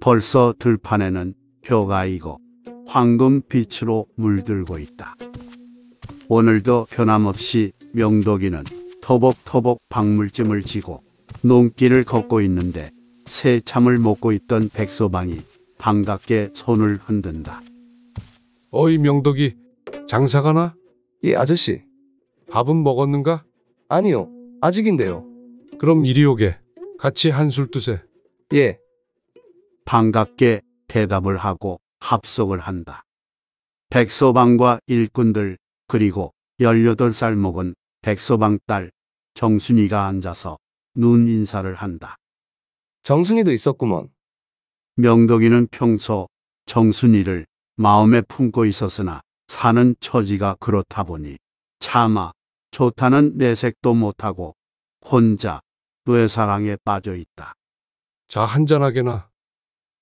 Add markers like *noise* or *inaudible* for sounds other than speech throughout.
벌써 들판에는 벼가 이고 황금빛으로 물들고 있다. 오늘도 변함없이 명덕이는 터벅터벅 박물찜을 지고 농길을 걷고 있는데 새참을 먹고 있던 백소방이 반갑게 손을 흔든다. 어이 명덕이 장사가나? 예 아저씨 밥은 먹었는가? 아니요. 아직인데요. 그럼 이리 오게. 같이 한술 뜨세. 예. 반갑게 대답을 하고 합석을 한다. 백서방과 일꾼들 그리고 18살 먹은 백서방 딸 정순이가 앉아서 눈 인사를 한다. 정순이도 있었구먼. 명덕이는 평소 정순이를 마음에 품고 있었으나 사는 처지가 그렇다 보니 차마 좋다는 내색도 못하고 혼자 뇌사랑에 빠져 있다. 자 한잔하게나.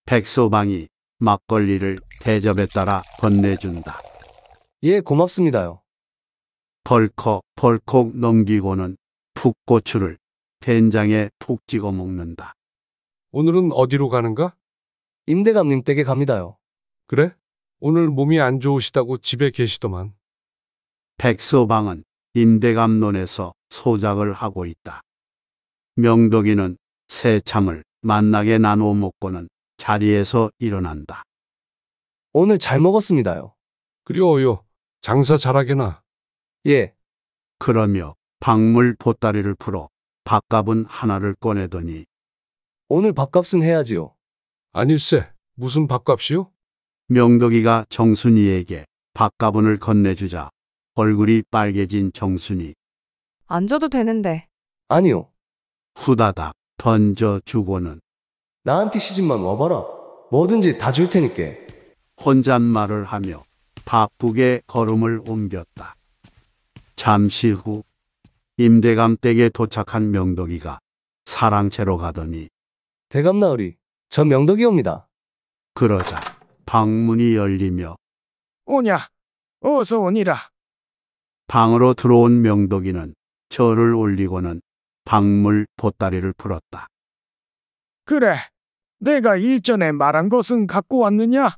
백소방이 막걸리를 대접에 따라 건네준다. 예, 고맙습니다요. 벌컥 벌컥 넘기고는 풋고추를 된장에 푹 찍어 먹는다. 오늘은 어디로 가는가? 임대감님 댁에 갑니다요. 그래? 오늘 몸이 안 좋으시다고 집에 계시더만. 백소방은 인대감론에서 소작을 하고 있다. 명덕이는 새참을 만나게 나누어 먹고는 자리에서 일어난다. 오늘 잘 먹었습니다요. 그리워요. 장사 잘하게나. 예. 그러며 박물 보따리를 풀어 밥값은 하나를 꺼내더니 오늘 밥값은 해야지요. 아닐세. 무슨 밥값이요? 명덕이가 정순이에게 밥가분을 건네주자 얼굴이 빨개진 정순이 앉아도 되는데. 아니요. 후다닥 던져주고는 나한테 시집만 와봐라. 뭐든지 다 줄 테니까. 혼잣말을 하며 바쁘게 걸음을 옮겼다. 잠시 후 임대감 댁에 도착한 명덕이가 사랑채로 가더니 대감나으리, 전 명덕이옵니다. 그러자 방문이 열리며 오냐, 어서 오니라. 방으로 들어온 명덕이는 절을 올리고는 박물 보따리를 풀었다. 그래, 내가 일전에 말한 것은 갖고 왔느냐?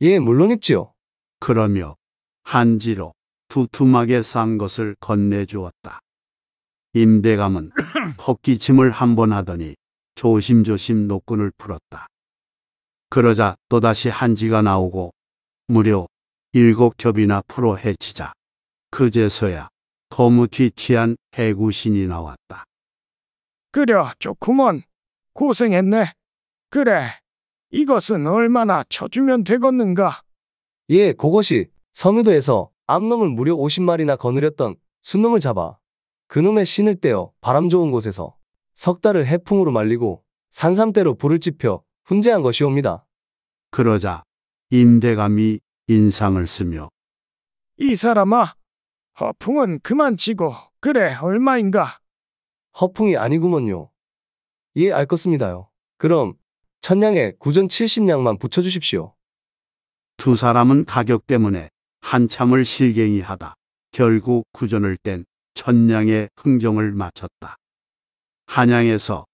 예, 물론했지요 그러며 한지로 두툼하게 싼 것을 건네주었다. 임대감은 *coughs* 헛기침을 한 번 하더니 조심조심 노끈을 풀었다. 그러자 또다시 한지가 나오고 무려 일곱 겹이나 풀어 헤치자 그제서야 거무튀치한 해구신이 나왔다. 그려 좋구먼. 고생했네. 그래. 이것은 얼마나 쳐주면 되겠는가? 예, 그것이 선우도에서 암놈을 무려 50마리나 거느렸던 순놈을 잡아 그놈의 신을 떼어 바람 좋은 곳에서 석 달을 해풍으로 말리고 산삼대로 불을 지펴 훈제한 것이옵니다. 그러자 임대감이 인상을 쓰며 이 사람아, 허풍은 그만 치고 그래 얼마인가? 허풍이 아니구먼요. 예알 것습니다요. 그럼 천냥에 구전 70냥만 붙여주십시오. 두 사람은 가격 때문에 한참을 실갱이하다 결국 구전을 뗀 천냥의 흥정을 마쳤다. 한양에서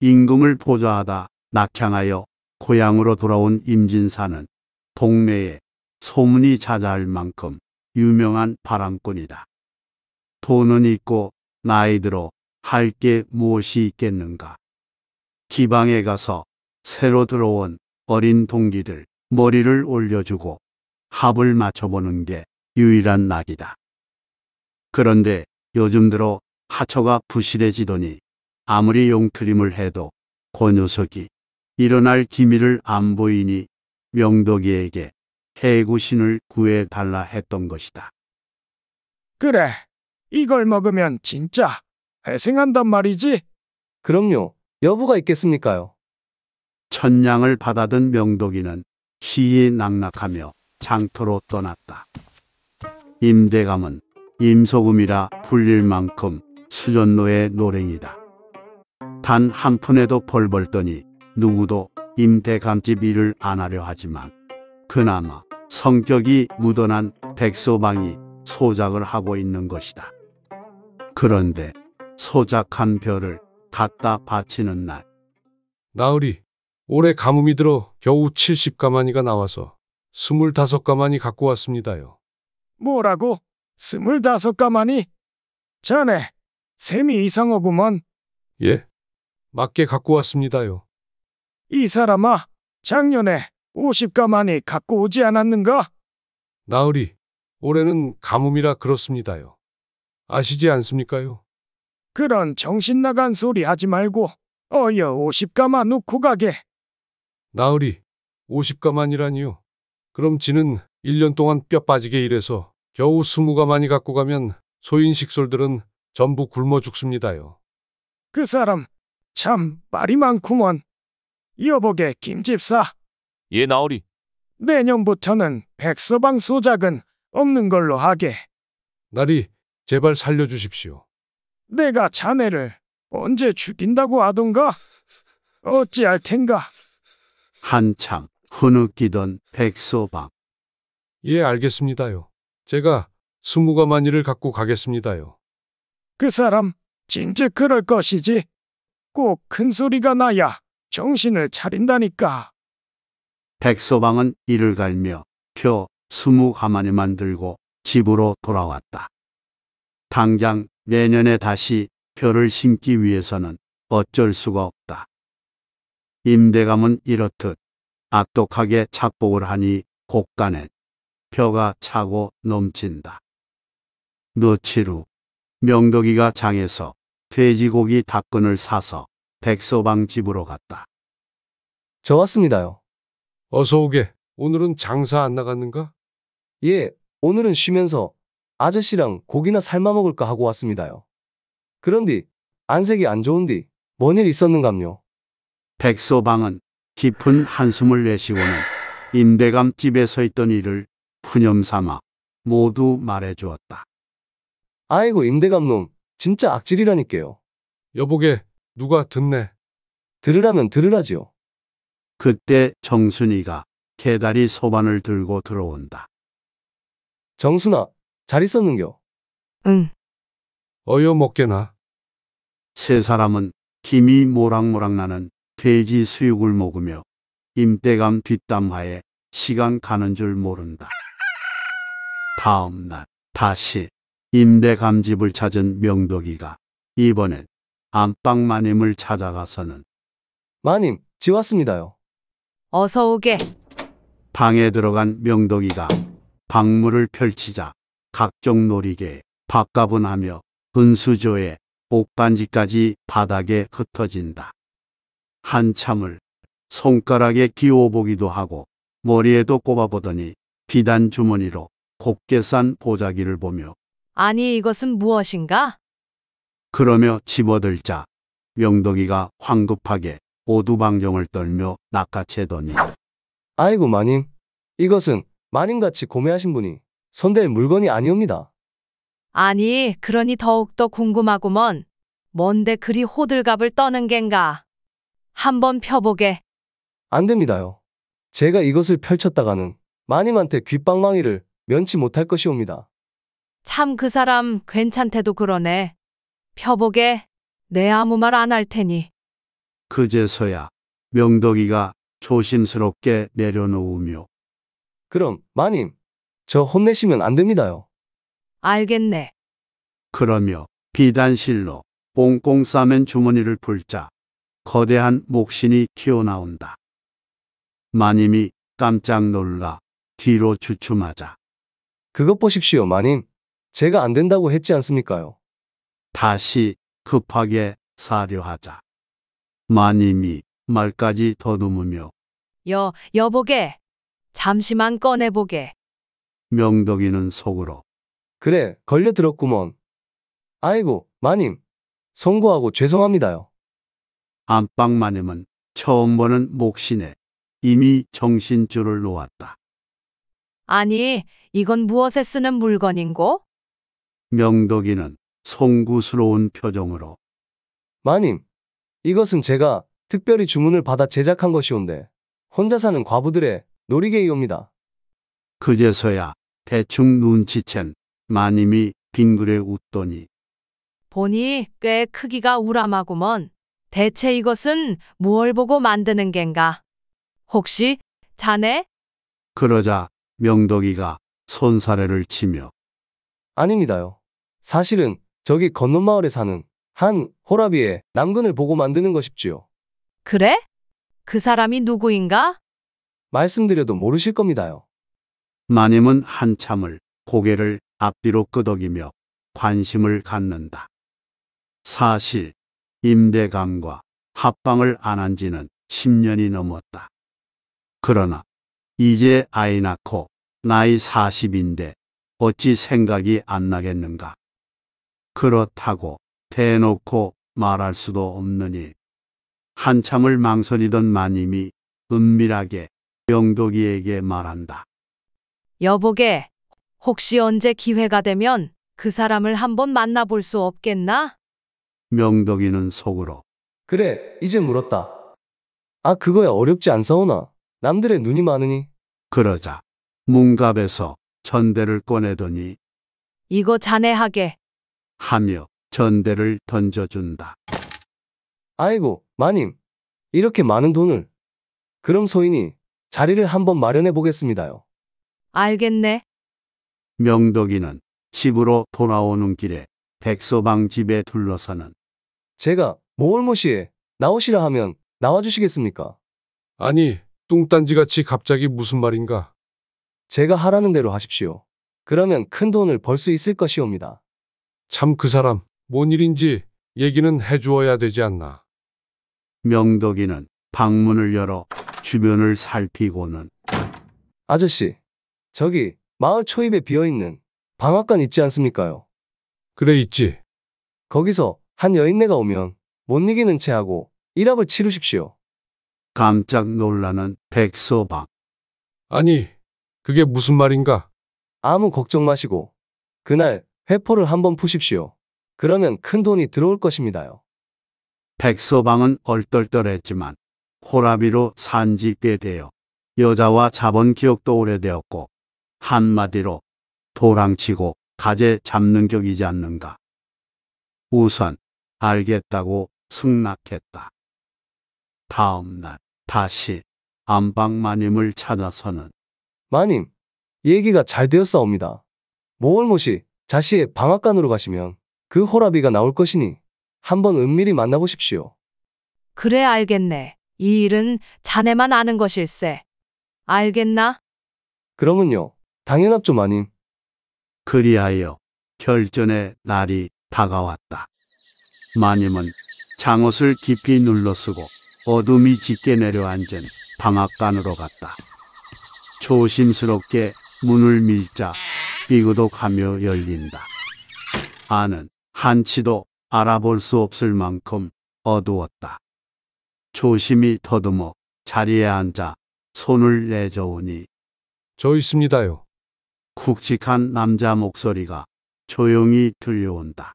임금을 보좌하다 낙향하여 고향으로 돌아온 임진사는 동네에 소문이 자자할 만큼 유명한 바람꾼이다. 돈은 있고 나이 들어 할 게 무엇이 있겠는가. 기방에 가서 새로 들어온 어린 동기들 머리를 올려주고 합을 맞춰보는 게 유일한 낙이다. 그런데 요즘 들어 하처가 부실해지더니 아무리 용트림을 해도 고 그 녀석이 일어날 기미를 안 보이니 명덕이에게 해구신을 구해 달라 했던 것이다. 그래, 이걸 먹으면 진짜 회생한단 말이지? 그럼요. 여부가 있겠습니까요? 천냥을 받아든 명덕이는 시이 낙낙하며 장터로 떠났다. 임대감은 임소금이라 불릴 만큼 수전노의 노랭이다. 단 한 푼에도 벌벌더니 누구도 임대감집 일을 안 하려 하지만 그나마 성격이 묻어난 백소방이 소작을 하고 있는 것이다. 그런데 소작한 별을 갖다 바치는 날 나으리 올해 가뭄이 들어 겨우 70가마니가 나와서 25가마니 갖고 왔습니다요. 뭐라고? 2 5 가마니? 자네 셈이 이상하구먼. 예, 맞게 갖고 왔습니다요. 이 사람아, 작년에 50가만이 갖고 오지 않았는가? 나으리, 올해는 가뭄이라 그렇습니다요. 아시지 않습니까요? 그런 정신 나간 소리 하지 말고 어여 50가만 놓고 가게. 나으리, 50가만이라니요. 그럼 지는 1년 동안 뼈 빠지게 일해서 겨우 20가만이 갖고 가면 소인식솔들은 전부 굶어 죽습니다요. 그 사람 참 말이 많구먼. 여보게 김집사. 예나오리 내년부터는 백서방 소작은 없는 걸로 하게. 나리, 제발 살려주십시오. 내가 자네를 언제 죽인다고 하던가? 어찌할 텐가? 한참 흐느끼던 백서방 예, 알겠습니다요. 제가 스무 가마니를 갖고 가겠습니다요. 그 사람 진짜 그럴 것이지. 꼭 큰 소리가 나야 정신을 차린다니까. 백소방은 이를 갈며 표 스무 가마니 만들고 집으로 돌아왔다. 당장 내년에 다시 표를 심기 위해서는 어쩔 수가 없다. 임대감은 이렇듯 악독하게 착복을 하니 곳간에표가 차고 넘친다. 며칠 후 명덕이가 장에서 돼지고기 닭근을 사서 백소방 집으로 갔다. 좋았습니다요 어서 오게. 오늘은 장사 안 나갔는가? 예, 오늘은 쉬면서 아저씨랑 고기나 삶아 먹을까 하고 왔습니다요. 그런데 안색이 안 좋은디 뭔 일 있었는감요? 백소방은 깊은 한숨을 내쉬고는 임대감 집에 서 있던 일을 푸념삼아 모두 말해주었다. 아이고 임대감놈 진짜 악질이라니께요. 여보게 누가 듣네. 들으라면 들으라지요. 그때 정순이가 개다리 소반을 들고 들어온다. 정순아, 잘 있었는겨? 응. 어여 먹게나. 세 사람은 김이 모락모락 나는 돼지 수육을 먹으며 임대감 뒷담화에 시간 가는 줄 모른다. 다음 날 다시 임대감 집을 찾은 명덕이가 이번엔 안방 마님을 찾아가서는 마님, 지왔습니다요. 어서 오게. 방에 들어간 명덕이가 박물을 펼치자 각종 놀이개, 밥가분하며 은수조에 옥반지까지 바닥에 흩어진다. 한참을 손가락에 기어보기도 하고 머리에도 꼽아보더니 비단 주머니로 곱게 싼 보자기를 보며 아니 이것은 무엇인가? 그러며 집어들자 명덕이가 황급하게 오두방정을 떨며 낚아채더니 아이고 마님, 이것은 마님같이 구매하신 분이 손댈 물건이 아니옵니다. 아니, 그러니 더욱더 궁금하구먼. 뭔데 그리 호들갑을 떠는 겐가? 한번 펴보게. 안 됩니다요. 제가 이것을 펼쳤다가는 마님한테 귓방망이를 면치 못할 것이옵니다. 참 그 사람 괜찮대도 그러네. 펴보게. 내 아무 말 안 할 테니. 그제서야 명덕이가 조심스럽게 내려놓으며 그럼 마님, 저 혼내시면 안 됩니다요. 알겠네. 그러며 비단실로 뽕뽕 싸맨 주머니를 풀자 거대한 목신이 튀어나온다. 마님이 깜짝 놀라 뒤로 주춤하자 그것 보십시오, 마님. 제가 안 된다고 했지 않습니까요? 다시 급하게 사려하자 마님이 말까지 더듬으며 여, 여보게. 잠시만 꺼내보게. 명덕이는 속으로 그래, 걸려들었구먼. 아이고, 마님. 송구하고 죄송합니다요. 안방 마님은 처음 보는 목신에 이미 정신줄을 놓았다. 아니, 이건 무엇에 쓰는 물건인고? 명덕이는 송구스러운 표정으로 마님, 이것은 제가 특별히 주문을 받아 제작한 것이온데 혼자 사는 과부들의 놀이개이옵니다. 그제서야 대충 눈치챈 마님이 빙그레 웃더니 보니 꽤 크기가 우람하구먼. 대체 이것은 무얼 보고 만드는 겐가? 혹시 자네? 그러자 명덕이가 손사래를 치며 아닙니다요. 사실은 저기 건넌 마을에 사는 한호라비에 남근을 보고 만드는 것이지요. 그래? 그 사람이 누구인가? 말씀드려도 모르실 겁니다요. 마님은 한참을 고개를 앞뒤로 끄덕이며 관심을 갖는다. 사실 임대감과 합방을 안한 지는 10년이 넘었다. 그러나 이제 아이 낳고 나이 40인데 어찌 생각이 안 나겠는가. 그렇다고 대놓고 말할 수도 없느니 한참을 망설이던 마님이 은밀하게 명덕이에게 말한다. 여보게, 혹시 언제 기회가 되면 그 사람을 한번 만나볼 수 없겠나? 명덕이는 속으로 그래, 이제 물었다. 아, 그거야 어렵지 않사오나. 남들의 눈이 많으니. 그러자 문갑에서 전대를 꺼내더니 이거 자네하게 하며 전대를 던져준다. 아이고, 마님. 이렇게 많은 돈을. 그럼 소인이 자리를 한번 마련해 보겠습니다요. 알겠네. 명덕이는 집으로 돌아오는 길에 백서방 집에 둘러서는 제가 모월모시에 나오시라 하면 나와주시겠습니까? 아니, 뚱딴지같이 갑자기 무슨 말인가? 제가 하라는 대로 하십시오. 그러면 큰 돈을 벌 수 있을 것이옵니다. 참 그 사람. 뭔 일인지 얘기는 해주어야 되지 않나. 명덕이는 방문을 열어 주변을 살피고는 아저씨, 저기 마을 초입에 비어있는 방앗간 있지 않습니까요? 그래 있지. 거기서 한 여인네가 오면 못 이기는 채 하고 일합을 치르십시오. 깜짝 놀라는 백서방. 아니, 그게 무슨 말인가? 아무 걱정 마시고 그날 회포를 한번 푸십시오. 그러면 큰 돈이 들어올 것입니다요. 백서방은 얼떨떨했지만 호라비로 산지꽤 되어 여자와 자본 기억도 오래되었고 한마디로 도랑치고 가재 잡는 격이지 않는가. 우선 알겠다고 승낙했다. 다음날 다시 안방 마님을 찾아서는 마님, 얘기가 잘 되었사옵니다. 모월모시 자시의 방앗간으로 가시면 그 호라비가 나올 것이니 한번 은밀히 만나보십시오. 그래 알겠네. 이 일은 자네만 아는 것일세. 알겠나? 그럼은요 당연합죠 마님. 그리하여 결전의 날이 다가왔다. 마님은 장옷을 깊이 눌러쓰고 어둠이 짙게 내려앉은 방앗간으로 갔다. 조심스럽게 문을 밀자 삐그덕하며 열린다. 아는 한치도 알아볼 수 없을 만큼 어두웠다. 조심히 더듬어 자리에 앉아 손을 내저으니 저 있습니다요. 굵직한 남자 목소리가 조용히 들려온다.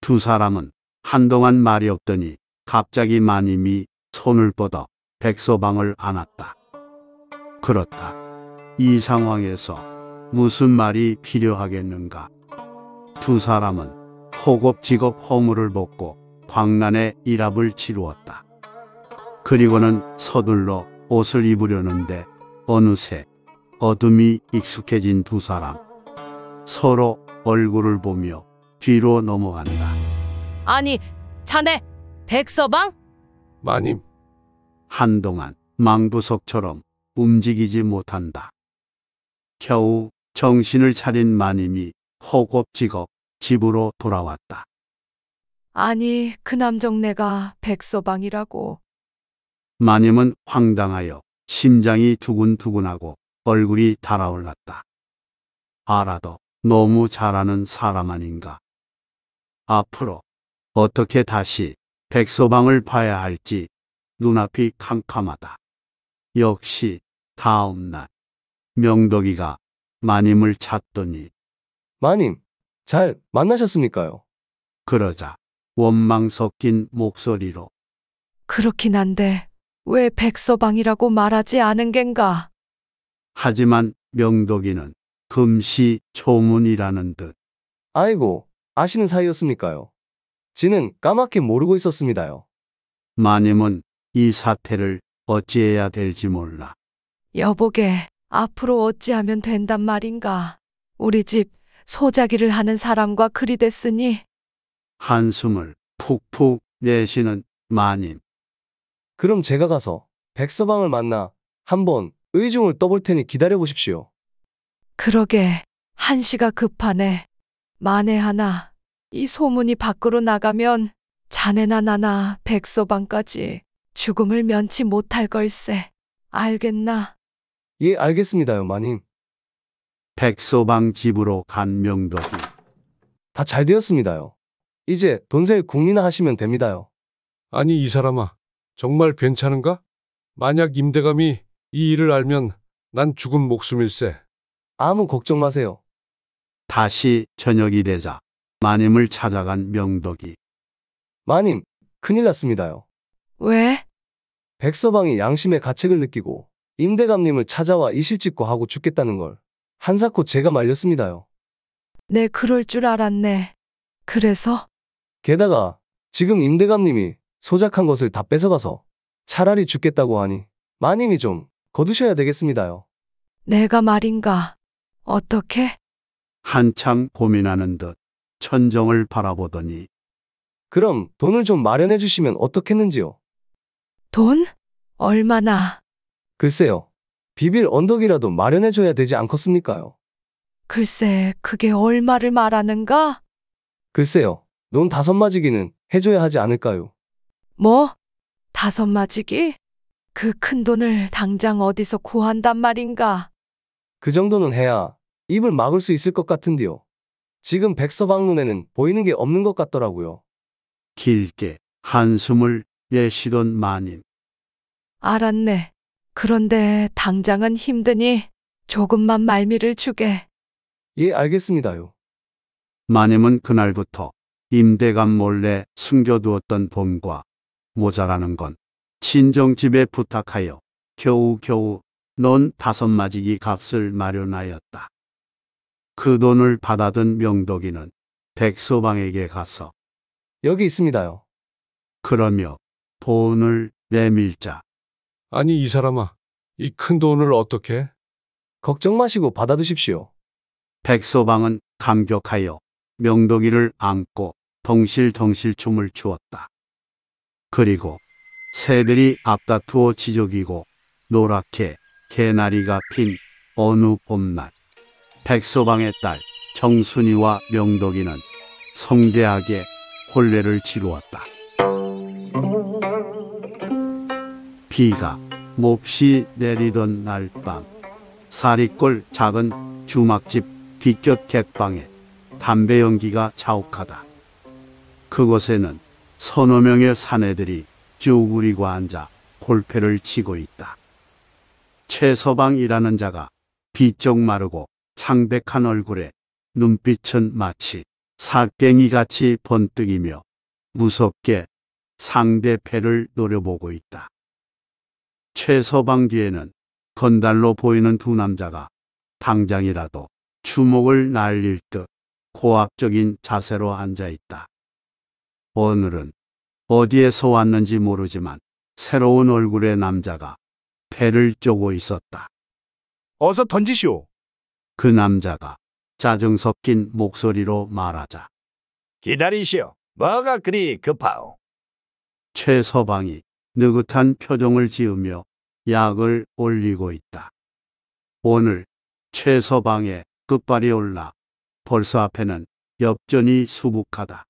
두 사람은 한동안 말이 없더니 갑자기 마님이 손을 뻗어 백서방을 안았다. 그렇다. 이 상황에서 무슨 말이 필요하겠는가? 두 사람은 호겁지겁 허물을 벗고 광란의 일합을 치루었다. 그리고는 서둘러 옷을 입으려는데 어느새 어둠이 익숙해진 두 사람. 서로 얼굴을 보며 뒤로 넘어간다. 아니, 자네 백서방? 마님. 한동안 망부석처럼 움직이지 못한다. 겨우 정신을 차린 마님이 허겁지겁 집으로 돌아왔다. 아니, 그 남정네가 백서방이라고. 마님은 황당하여 심장이 두근두근하고 얼굴이 달아올랐다. 알아도 너무 잘하는 사람 아닌가. 앞으로 어떻게 다시 백서방을 봐야 할지 눈앞이 캄캄하다. 역시 다음날 명덕이가 마님을 찾더니 마님, 잘 만나셨습니까요? 그러자 원망 섞인 목소리로 그렇긴 한데 왜 백서방이라고 말하지 않은 겐가? 하지만 명덕이는 금시 초문이라는 듯 아이고, 아시는 사이였습니까요? 지는 까맣게 모르고 있었습니다요. 마님은 이 사태를 어찌해야 될지 몰라 여보게 앞으로 어찌하면 된단 말인가? 우리 집 소자기를 하는 사람과 그리 됐으니 한숨을 푹푹 내쉬는 마님. 그럼 제가 가서 백서방을 만나 한번 의중을 떠볼 테니 기다려 보십시오. 그러게 한시가 급하네. 만에 하나 이 소문이 밖으로 나가면 자네나 나나 백서방까지 죽음을 면치 못할 걸세. 알겠나? 예, 알겠습니다요, 마님. 백소방 집으로 간 명덕이 다 잘 되었습니다요. 이제 돈셀 세 궁리나 하시면 됩니다요. 아니 이 사람아 정말 괜찮은가? 만약 임대감이 이 일을 알면 난 죽은 목숨일세. 아무 걱정 마세요. 다시 저녁이 되자 마님을 찾아간 명덕이 마님, 큰일 났습니다요. 왜? 백서방이 양심의 가책을 느끼고 임대감님을 찾아와 이실직고 하고 죽겠다는 걸 한사코 제가 말렸습니다요. 네, 그럴 줄 알았네. 그래서? 게다가 지금 임대감님이 소작한 것을 다 뺏어가서 차라리 죽겠다고 하니 마님이 좀 거두셔야 되겠습니다요. 내가 말인가? 어떻게? 한참 고민하는 듯 천정을 바라보더니 그럼 돈을 좀 마련해 주시면 어떻겠는지요? 돈? 얼마나? 글쎄요. 비빌 언덕이라도 마련해줘야 되지 않겠습니까요? 글쎄, 그게 얼마를 말하는가? 글쎄요, 논 다섯 마지기는 해줘야 하지 않을까요? 뭐? 다섯 마지기? 그 큰 돈을 당장 어디서 구한단 말인가? 그 정도는 해야 입을 막을 수 있을 것 같은데요. 지금 백서방 눈에는 보이는 게 없는 것 같더라고요. 길게 한숨을 내쉬던 마님. 알았네. 그런데 당장은 힘드니 조금만 말미를 주게. 예, 알겠습니다요. 마님은 그날부터 임대감 몰래 숨겨두었던 돈과 모자라는 건 친정집에 부탁하여 겨우겨우 넌 다섯 마지기 값을 마련하였다. 그 돈을 받아든 명덕이는 백소방에게 가서 여기 있습니다요. 그러며 돈을 내밀자 아니 이 사람아, 이 큰 돈을 어떻게? 걱정 마시고 받아두십시오. 백소방은 감격하여 명동이를 안고 덩실덩실 춤을 추었다. 그리고 새들이 앞다투어 지저귀고 노랗게 개나리가 핀 어느 봄날 백소방의 딸 정순이와 명덕이는 성대하게 혼례를 치루었다. 비가 몹시 내리던 날밤 사리골 작은 주막집 뒷곁 객방에 담배 연기가 자욱하다. 그곳에는 서너 명의 사내들이 쭈그리고 앉아 골패를 치고 있다. 최서방이라는 자가 비쩍 마르고 창백한 얼굴에 눈빛은 마치 사깽이 같이 번뜩이며 무섭게 상대 패를 노려보고 있다. 최서방 기에는 건달로 보이는 두 남자가 당장이라도 주먹을 날릴 듯 고압적인 자세로 앉아 있다. 오늘은 어디에서 왔는지 모르지만 새로운 얼굴의 남자가 배를 쪼고 있었다. 어서 던지시오. 그 남자가 짜증 섞인 목소리로 말하자 기다리시오. 뭐가 그리 급하오. 최서방이 느긋한 표정을 지으며 약을 올리고 있다. 오늘 최서방에 끝발이 올라 벌써 앞에는 엽전이 수북하다.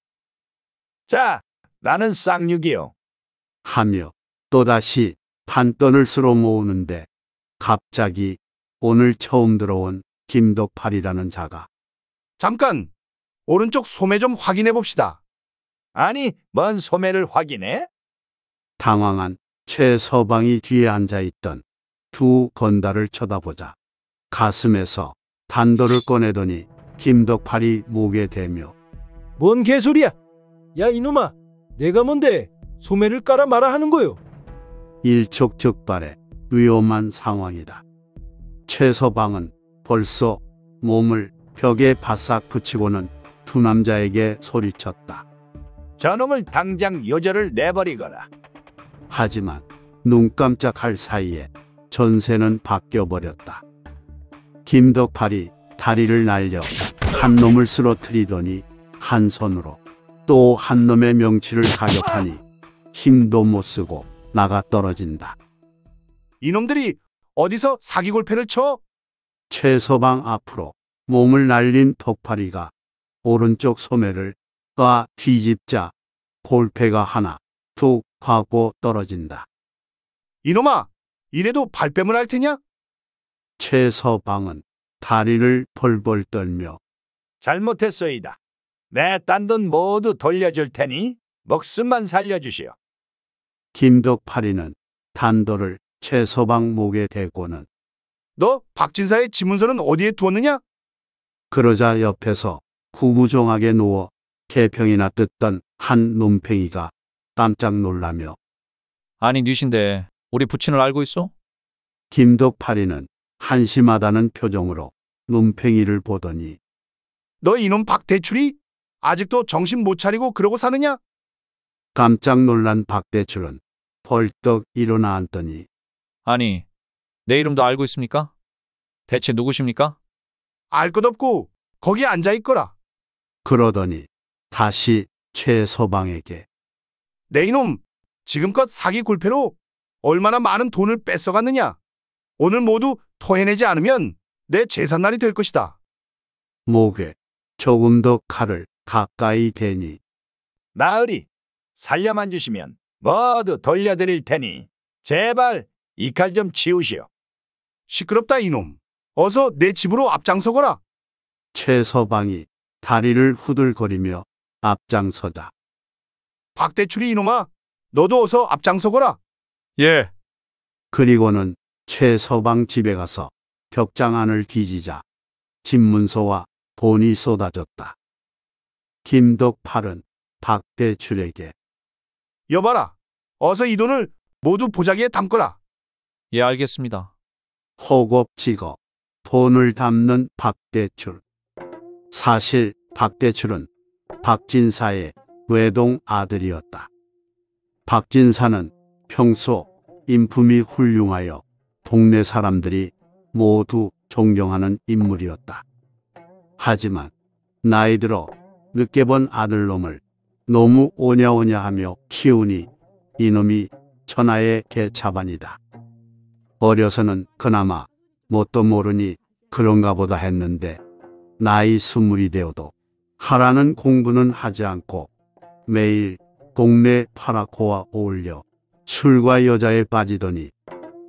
자, 나는 쌍육이요. 하며 또다시 판떠을 쓸어 모으는데 갑자기 오늘 처음 들어온 김덕팔이라는 자가 잠깐! 오른쪽 소매 좀 확인해 봅시다. 아니, 뭔 소매를 확인해? 당황한 최서방이 뒤에 앉아 있던 두 건달을 쳐다보자 가슴에서 단도를 꺼내더니 김덕팔이 목에 대며 뭔 개소리야? 야 이놈아 내가 뭔데 소매를 깔아 말아 하는 거요? 일촉즉발의 위험한 상황이다. 최서방은 벌써 몸을 벽에 바싹 붙이고는 두 남자에게 소리쳤다. 저놈을 당장 여자를 내버리거라. 하지만 눈 깜짝할 사이에 전세는 바뀌어버렸다. 김덕팔이 다리를 날려 한 놈을 쓰러뜨리더니 한 손으로 또 한 놈의 명치를 가격하니 힘도 못 쓰고 나가 떨어진다. 이놈들이 어디서 사기골패를 쳐? 최서방 앞으로 몸을 날린 덕파리가 오른쪽 소매를 까 뒤집자 골패가 하나 툭 하고 떨어진다. 이놈아, 이래도 발뺌을 할 테냐? 최서방은 다리를 벌벌 떨며 잘못했어이다내 딴 돈 모두 돌려줄 테니 목숨만 살려주시오. 김덕팔이는 단도를 최서방 목에 대고는 너 박진사의 지문서는 어디에 두었느냐? 그러자 옆에서 구부정하게 누워 개평이나 뜯던 한 논팽이가 깜짝 놀라며 아니 뉘신데 우리 부친을 알고 있어? 김덕팔이는 한심하다는 표정으로 눈팽이를 보더니 너 이놈 박대출이 아직도 정신 못 차리고 그러고 사느냐? 깜짝 놀란 박대출은 벌떡 일어나 앉더니 아니 내 이름도 알고 있습니까? 대체 누구십니까? 알 것 없고 거기 앉아 있거라. 그러더니 다시 최서방에게 내 이놈, 지금껏 사기 굴패로 얼마나 많은 돈을 뺏어갔느냐. 오늘 모두 토해내지 않으면 내 재산날이 될 것이다. 목에 조금 더 칼을 가까이 대니 나으리, 살려만 주시면 모두 돌려드릴 테니 제발 이 칼 좀 치우시오. 시끄럽다 이놈. 어서 내 집으로 앞장서거라. 최서방이 다리를 후들거리며 앞장서다. 박대출이 이놈아, 너도 어서 앞장서거라. 예. 그리고는 최서방 집에 가서 벽장 안을 뒤지자 집문서와 돈이 쏟아졌다. 김덕팔은 박대출에게 여봐라, 어서 이 돈을 모두 보자기에 담거라. 예, 알겠습니다. 허겁지겁 돈을 담는 박대출. 사실 박대출은 박진사의 외동 아들이었다. 박진사는 평소 인품이 훌륭하여 동네 사람들이 모두 존경하는 인물이었다. 하지만 나이 들어 늦게 본 아들놈을 너무 오냐오냐 하며 키우니 이놈이 천하의 개차반이다. 어려서는 그나마 뭣도 모르니 그런가 보다 했는데 나이 스물이 되어도 하라는 공부는 하지 않고 매일 동네 파라코와 어울려 술과 여자에 빠지더니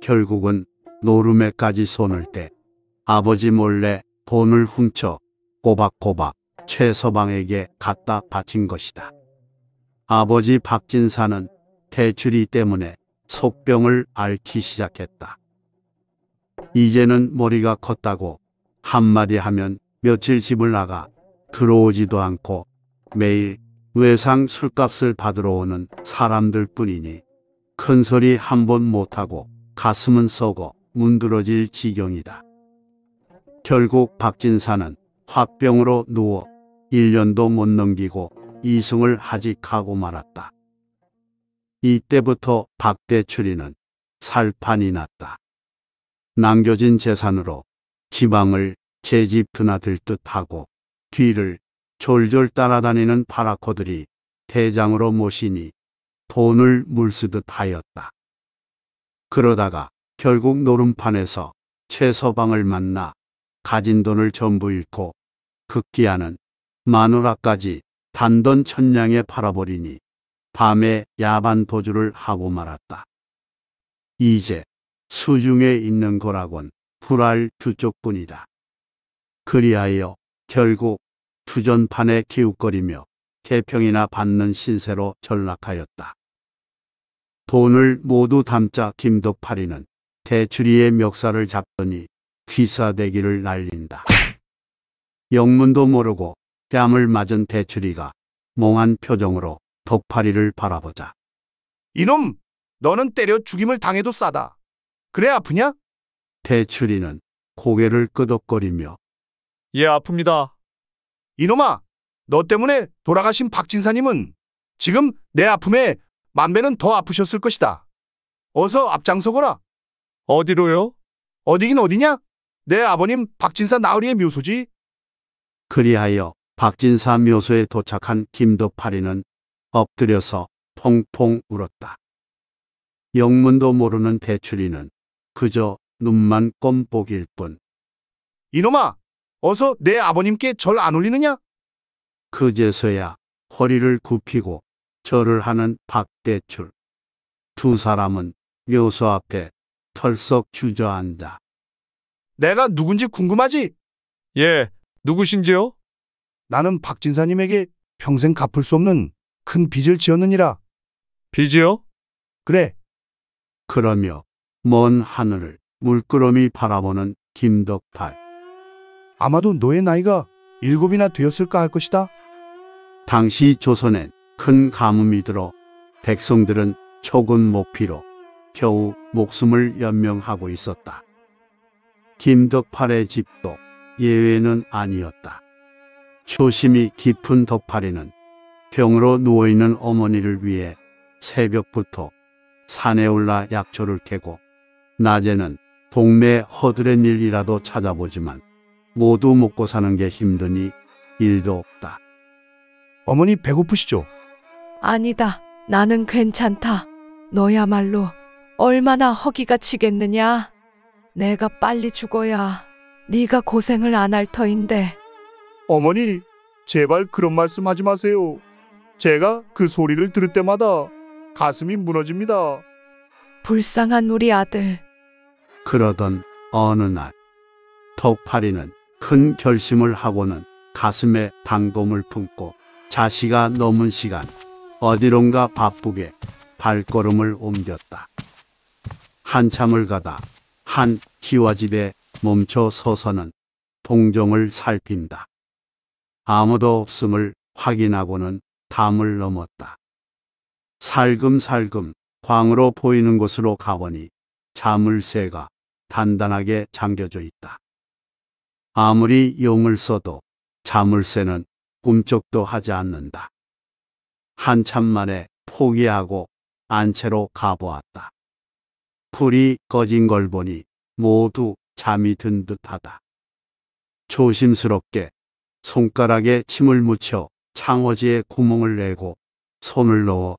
결국은 노름에까지 손을 떼 아버지 몰래 돈을 훔쳐 꼬박꼬박 최서방에게 갖다 바친 것이다. 아버지 박진사는 대출이 때문에 속병을 앓기 시작했다. 이제는 머리가 컸다고 한마디 하면 며칠 집을 나가 들어오지도 않고 매일 외상 술값을 받으러 오는 사람들 뿐이니 큰 소리 한 번 못하고 가슴은 썩어 문드러질 지경이다. 결국 박진사는 화병으로 누워 1년도 못 넘기고 이승을 하직하고 말았다. 이때부터 박대출이는 살판이 났다. 남겨진 재산으로 지방을 제 집 드나들 듯 하고 귀를 졸졸 따라다니는 파라코들이 대장으로 모시니 돈을 물쓰듯 하였다. 그러다가 결국 노름판에서 최서방을 만나 가진 돈을 전부 잃고 극기하는 마누라까지 단돈 천냥에 팔아버리니 밤에 야반 도주를 하고 말았다. 이제 수중에 있는 거라곤 불알 두쪽뿐이다. 그리하여 결국 주전판에 기웃거리며 개평이나 받는 신세로 전락하였다. 돈을 모두 담자 김덕파리는 대추리의 멱살을 잡더니 귀사대기를 날린다. 영문도 모르고 뺨을 맞은 대추리가 멍한 표정으로 덕파리를 바라보자. 이놈! 너는 때려 죽임을 당해도 싸다. 그래 아프냐? 대추리는 고개를 끄덕거리며 예 아픕니다. 이놈아, 너 때문에 돌아가신 박진사님은 지금 내 아픔에 만 배는 더 아프셨을 것이다. 어서 앞장서거라. 어디로요? 어디긴 어디냐? 내 아버님 박진사 나으리의 묘소지. 그리하여 박진사 묘소에 도착한 김도파리는 엎드려서 펑펑 울었다. 영문도 모르는 배추리는 그저 눈만 껌보기일 뿐. 이놈아, 어서 내 아버님께 절 안 올리느냐? 그제서야 허리를 굽히고 절을 하는 박대출. 두 사람은 묘소 앞에 털썩 주저앉다 내가 누군지 궁금하지? 예, 누구신지요? 나는 박진사님에게 평생 갚을 수 없는 큰 빚을 지었느니라. 빚이요? 그래, 그러며 먼 하늘을 물끄러미 바라보는 김덕팔. 아마도 너의 나이가 일곱이나 되었을까 할 것이다. 당시 조선엔 큰 가뭄이 들어 백성들은 초군 목피로 겨우 목숨을 연명하고 있었다. 김덕팔의 집도 예외는 아니었다. 초심이 깊은 덕팔이는 병으로 누워있는 어머니를 위해 새벽부터 산에 올라 약초를 캐고 낮에는 동네 허드렛일이라도 찾아보지만 모두 먹고 사는 게 힘드니 일도 없다. 어머니 배고프시죠? 아니다. 나는 괜찮다. 너야말로 얼마나 허기가 치겠느냐 내가 빨리 죽어야 네가 고생을 안 할 터인데 어머니, 제발 그런 말씀 하지 마세요. 제가 그 소리를 들을 때마다 가슴이 무너집니다. 불쌍한 우리 아들. 그러던 어느 날덕파리는 큰 결심을 하고는 가슴에 단검을 품고 자시가 넘은 시간 어디론가 바쁘게 발걸음을 옮겼다. 한참을 가다 한 기와집에 멈춰 서서는 동정을 살핀다. 아무도 없음을 확인하고는 담을 넘었다. 살금살금 광으로 보이는 곳으로 가보니 자물쇠가 단단하게 잠겨져 있다. 아무리 용을 써도 자물쇠는 꿈쩍도 하지 않는다. 한참 만에 포기하고 안채로 가보았다. 불이 꺼진 걸 보니 모두 잠이 든 듯하다. 조심스럽게 손가락에 침을 묻혀 창호지에 구멍을 내고 손을 넣어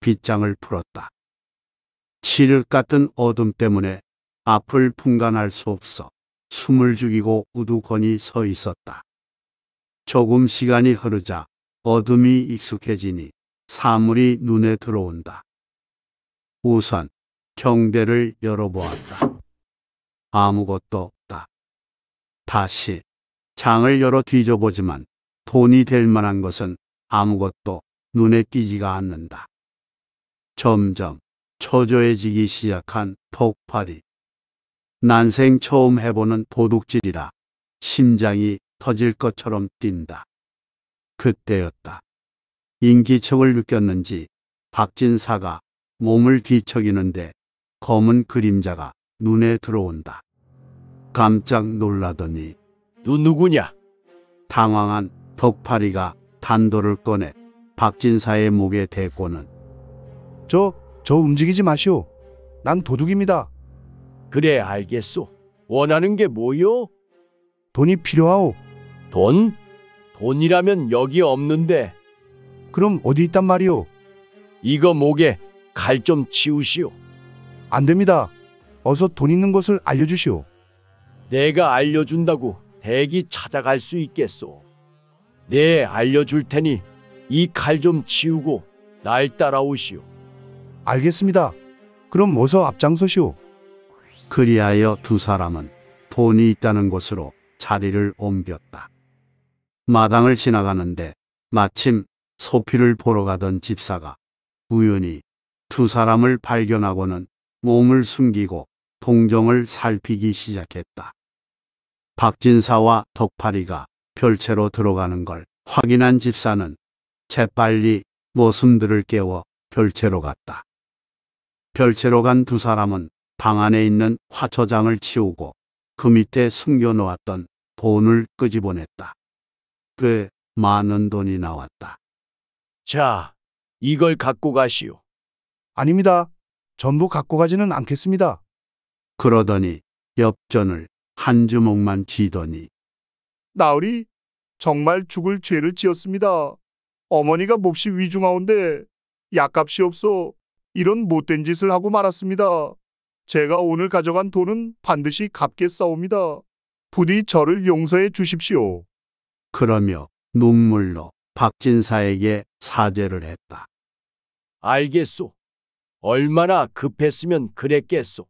빗장을 풀었다. 칠흑 같은 어둠 때문에 앞을 분간할 수 없어 숨을 죽이고 우두커니 서 있었다. 조금 시간이 흐르자 어둠이 익숙해지니 사물이 눈에 들어온다. 우선 경대를 열어보았다. 아무것도 없다. 다시 장을 열어 뒤져보지만 돈이 될 만한 것은 아무것도 눈에 띄지가 않는다. 점점 초조해지기 시작한 턱파리 난생 처음 해보는 도둑질이라 심장이 터질 것처럼 뛴다. 그때였다. 인기척을 느꼈는지 박진사가 몸을 뒤척이는데 검은 그림자가 눈에 들어온다. 깜짝 놀라더니 누 누구냐? 당황한 덕파리가 단도를 꺼내 박진사의 목에 대고는 저, 저 움직이지 마시오. 난 도둑입니다. 그래 알겠소. 원하는 게 뭐요? 돈이 필요하오. 돈? 돈이라면 여기 없는데 그럼 어디 있단 말이오? 이거 목에 갈좀 치우시오. 안 됩니다. 어서 돈 있는 곳을 알려주시오. 내가 알려준다고 대기 찾아갈 수 있겠소. 네 알려줄 테니 이 칼 좀 치우고 날 따라오시오. 알겠습니다. 그럼 어서 앞장서시오. 그리하여 두 사람은 돈이 있다는 곳으로 자리를 옮겼다. 마당을 지나가는데 마침 소피를 보러 가던 집사가 우연히 두 사람을 발견하고는 몸을 숨기고 동정을 살피기 시작했다. 박진사와 덕파리가 별채로 들어가는 걸 확인한 집사는 재빨리 모순들을 깨워 별채로 갔다. 별채로 간 두 사람은 방 안에 있는 화초장을 치우고 그 밑에 숨겨놓았던 돈을 끄집어냈다. 꽤 많은 돈이 나왔다. 자, 이걸 갖고 가시오. 아닙니다. 전부 갖고 가지는 않겠습니다. 그러더니 엽전을 한 주먹만 쥐더니 나으리, 정말 죽을 죄를 지었습니다. 어머니가 몹시 위중하온데 약값이 없어 이런 못된 짓을 하고 말았습니다. 제가 오늘 가져간 돈은 반드시 갚게싸옵니다 부디 저를 용서해 주십시오. 그러며 눈물로 박진사에게 사죄를 했다. 알겠소. 얼마나 급했으면 그랬겠소.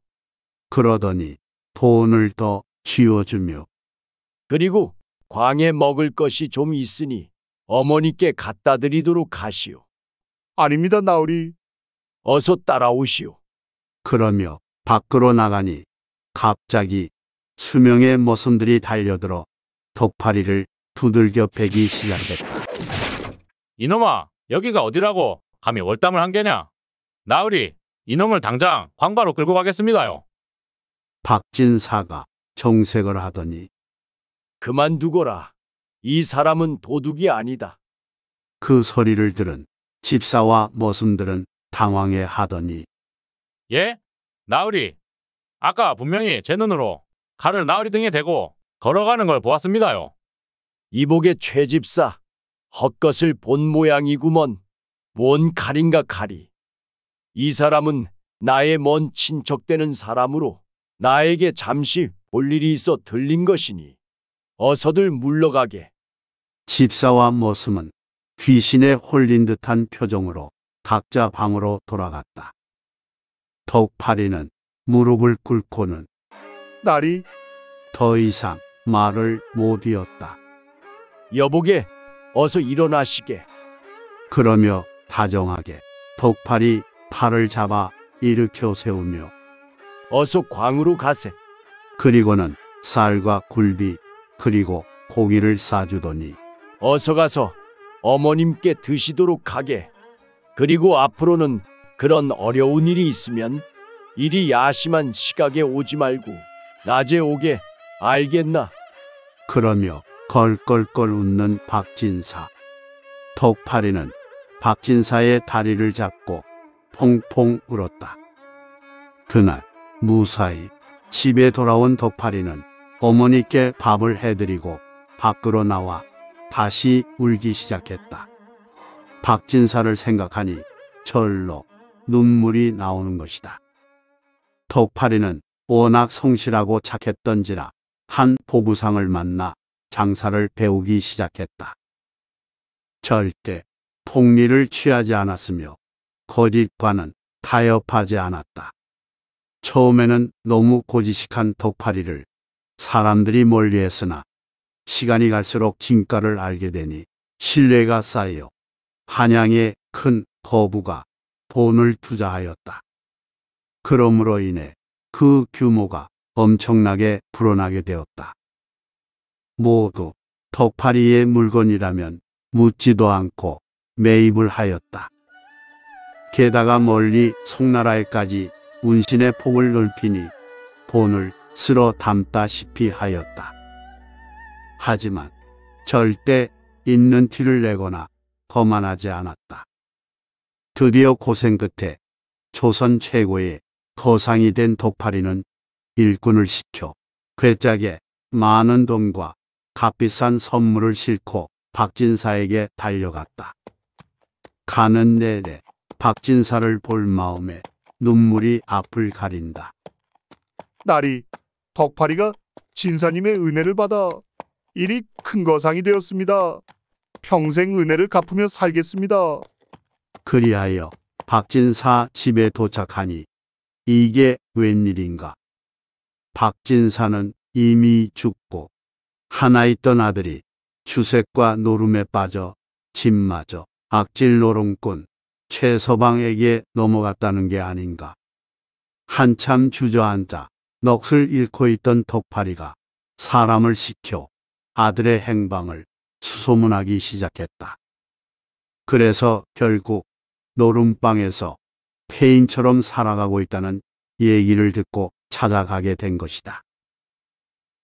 그러더니 돈을 더 쥐어주며 그리고 광에 먹을 것이 좀 있으니 어머니께 갖다 드리도록 하시오. 아닙니다, 나으리. 어서 따라오시오. 그러며 밖으로 나가니 갑자기 수명의 모순들이 달려들어 독파리를 두들겨 패기 시작했다. 이놈아, 여기가 어디라고 감히 월담을 한 게냐? 나으리, 이놈을 당장 황바로 끌고 가겠습니다요. 박진사가 정색을 하더니 그만두거라. 이 사람은 도둑이 아니다. 그 소리를 들은 집사와 머슴들은 당황해 하더니 예? 나으리. 아까 분명히 제 눈으로 칼을 나으리 등에 대고 걸어가는 걸 보았습니다요. 이복의 최집사. 헛것을 본 모양이구먼. 뭔 칼인가 칼이. 이 사람은 나의 먼 친척되는 사람으로 나에게 잠시 볼 일이 있어 들린 것이니 어서들 물러가게. 집사와 모습은 귀신에 홀린 듯한 표정으로 각자 방으로 돌아갔다. 더욱 파리는 무릎을 꿇고는 딸이 더 이상 말을 못 이었다. 여보게 어서 일어나시게 그러며 다정하게 덕팔이 팔을 잡아 일으켜 세우며 어서 광으로 가세 그리고는 쌀과 굴비 그리고 고기를 싸주더니 어서 가서 어머님께 드시도록 하게 그리고 앞으로는 그런 어려운 일이 있으면 이리 야심한 시각에 오지 말고 낮에 오게 알겠나? 그러며 걸걸걸 웃는 박진사. 덕파리는 박진사의 다리를 잡고 퐁퐁 울었다. 그날 무사히 집에 돌아온 덕파리는 어머니께 밥을 해드리고 밖으로 나와 다시 울기 시작했다. 박진사를 생각하니 절로 눈물이 나오는 것이다. 덕파리는 워낙 성실하고 착했던지라 한 보부상을 만나 장사를 배우기 시작했다. 절대 폭리를 취하지 않았으며 거짓과는 타협하지 않았다. 처음에는 너무 고지식한 덕파리를 사람들이 멀리했으나 시간이 갈수록 진가를 알게 되니 신뢰가 쌓여 한양의 큰 거부가 돈을 투자하였다. 그러므로 인해 그 규모가 엄청나게 불어나게 되었다. 모두 덕파리의 물건이라면 묻지도 않고 매입을 하였다. 게다가 멀리 송나라에까지 운신의 폭을 넓히니 본을 쓸어 담다시피 하였다. 하지만 절대 있는 티를 내거나 거만하지 않았다. 드디어 고생 끝에 조선 최고의 거상이 된 독파리는 일꾼을 시켜 괴짜게 많은 돈과 값비싼 선물을 싣고 박진사에게 달려갔다. 가는 내내 박진사를 볼 마음에 눈물이 앞을 가린다. 나리, 덕파리가 진사님의 은혜를 받아 일이 큰 거상이 되었습니다. 평생 은혜를 갚으며 살겠습니다. 그리하여 박진사 집에 도착하니 이게 웬일인가. 박진사는 이미 죽고 하나 있던 아들이 주색과 노름에 빠져 집마저 악질 노름꾼 최서방에게 넘어갔다는 게 아닌가. 한참 주저앉아 넋을 잃고 있던 덕파리가 사람을 시켜 아들의 행방을 수소문하기 시작했다. 그래서 결국 노름방에서 폐인처럼 살아가고 있다는 얘기를 듣고 찾아가게 된 것이다.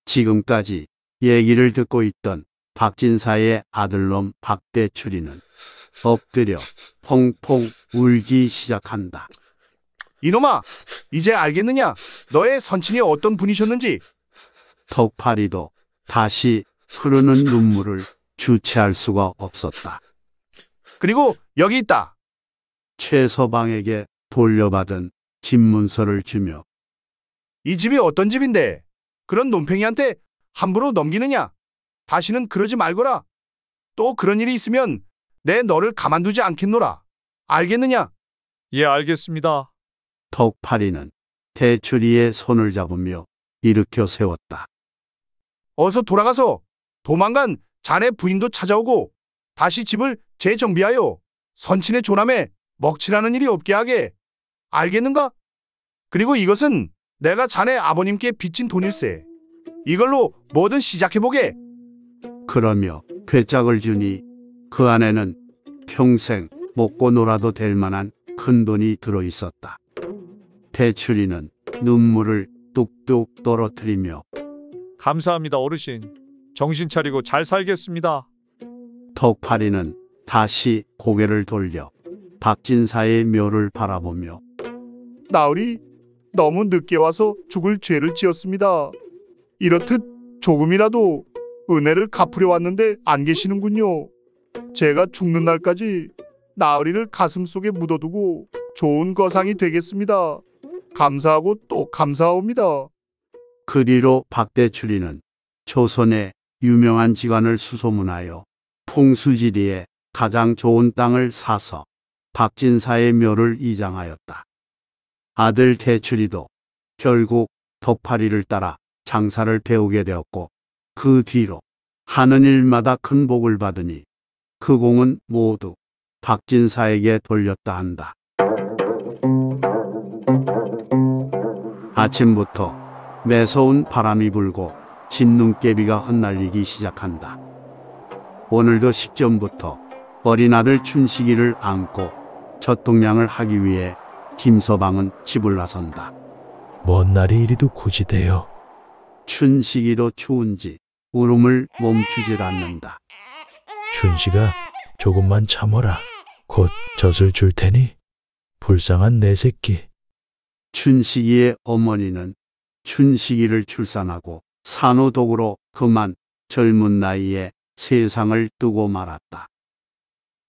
지금까지 얘기를 듣고 있던 박진사의 아들놈 박대출이는 엎드려 펑펑 울기 시작한다. 이놈아, 이제 알겠느냐? 너의 선친이 어떤 분이셨는지? 턱파리도 다시 흐르는 눈물을 주체할 수가 없었다. 그리고 여기 있다. 최서방에게 돌려받은 집문서를 주며 이 집이 어떤 집인데 그런 논팽이한테 함부로 넘기느냐? 다시는 그러지 말거라. 또 그런 일이 있으면 내 너를 가만두지 않겠노라. 알겠느냐? 예, 알겠습니다. 덕파리는 대추리의 손을 잡으며 일으켜 세웠다. 어서 돌아가서 도망간 자네 부인도 찾아오고 다시 집을 재정비하여 선친의 조남에 먹칠하는 일이 없게 하게. 알겠는가? 그리고 이것은 내가 자네 아버님께 빚진 돈일세. 이걸로 뭐든 시작해보게. 그러며 괴짝을 주니 그 안에는 평생 먹고 놀아도 될 만한 큰 돈이 들어 있었다. 대출이는 눈물을 뚝뚝 떨어뜨리며 감사합니다 어르신. 정신 차리고 잘 살겠습니다. 턱파리는 다시 고개를 돌려 박진사의 묘를 바라보며 나으리 너무 늦게 와서 죽을 죄를 지었습니다. 이렇듯 조금이라도 은혜를 갚으려 왔는데 안 계시는군요. 제가 죽는 날까지 나으리를 가슴속에 묻어두고 좋은 거상이 되겠습니다. 감사하고 또 감사합니다. 그리로 박대출이는 조선의 유명한 지관을 수소문하여 풍수지리에 가장 좋은 땅을 사서 박진사의 묘를 이장하였다. 아들 개출이도 결국 덕파리를 따라 장사를 배우게 되었고 그 뒤로 하는 일마다 큰 복을 받으니 그 공은 모두 박진사에게 돌렸다 한다. 아침부터 매서운 바람이 불고 진눈깨비가 흩날리기 시작한다. 오늘도 10점부터 어린아들 춘식이를 안고 첫 동량을 하기 위해 김서방은 집을 나선다. 먼 날이 이리도 고지되어 춘식이도 추운지 울음을 멈추질 않는다. 준씨가 조금만 참어라. 곧 젖을 줄 테니 불쌍한 내 새끼. 춘식이의 어머니는 춘식이를 출산하고 산후독으로 그만 젊은 나이에 세상을 뜨고 말았다.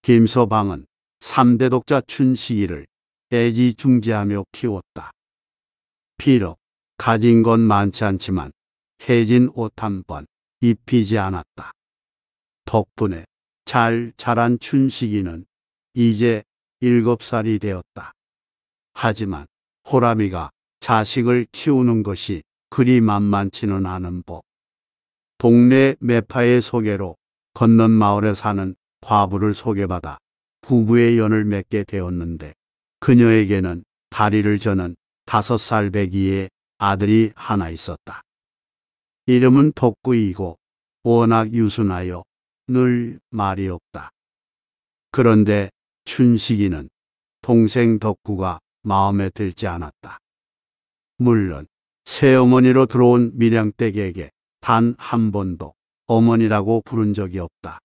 김서방은 3대 독자 춘시이를 애지중지하며 키웠다. 비록 가진 건 많지 않지만 해진 옷 한 번 입히지 않았다. 덕분에 잘 자란 춘식이는 이제 7 살이 되었다. 하지만 호람이가 자식을 키우는 것이 그리 만만치는 않은 법. 동네 매파의 소개로 건넌 마을에 사는 과부를 소개받아 부부의 연을 맺게 되었는데 그녀에게는 다리를 저는 다섯 살 배기에 아들이 하나 있었다. 이름은 덕구이고 워낙 유순하여 늘 말이 없다. 그런데 춘식이는 동생 덕구가 마음에 들지 않았다. 물론 새어머니로 들어온 밀양댁에게 단 한 번도 어머니라고 부른 적이 없다.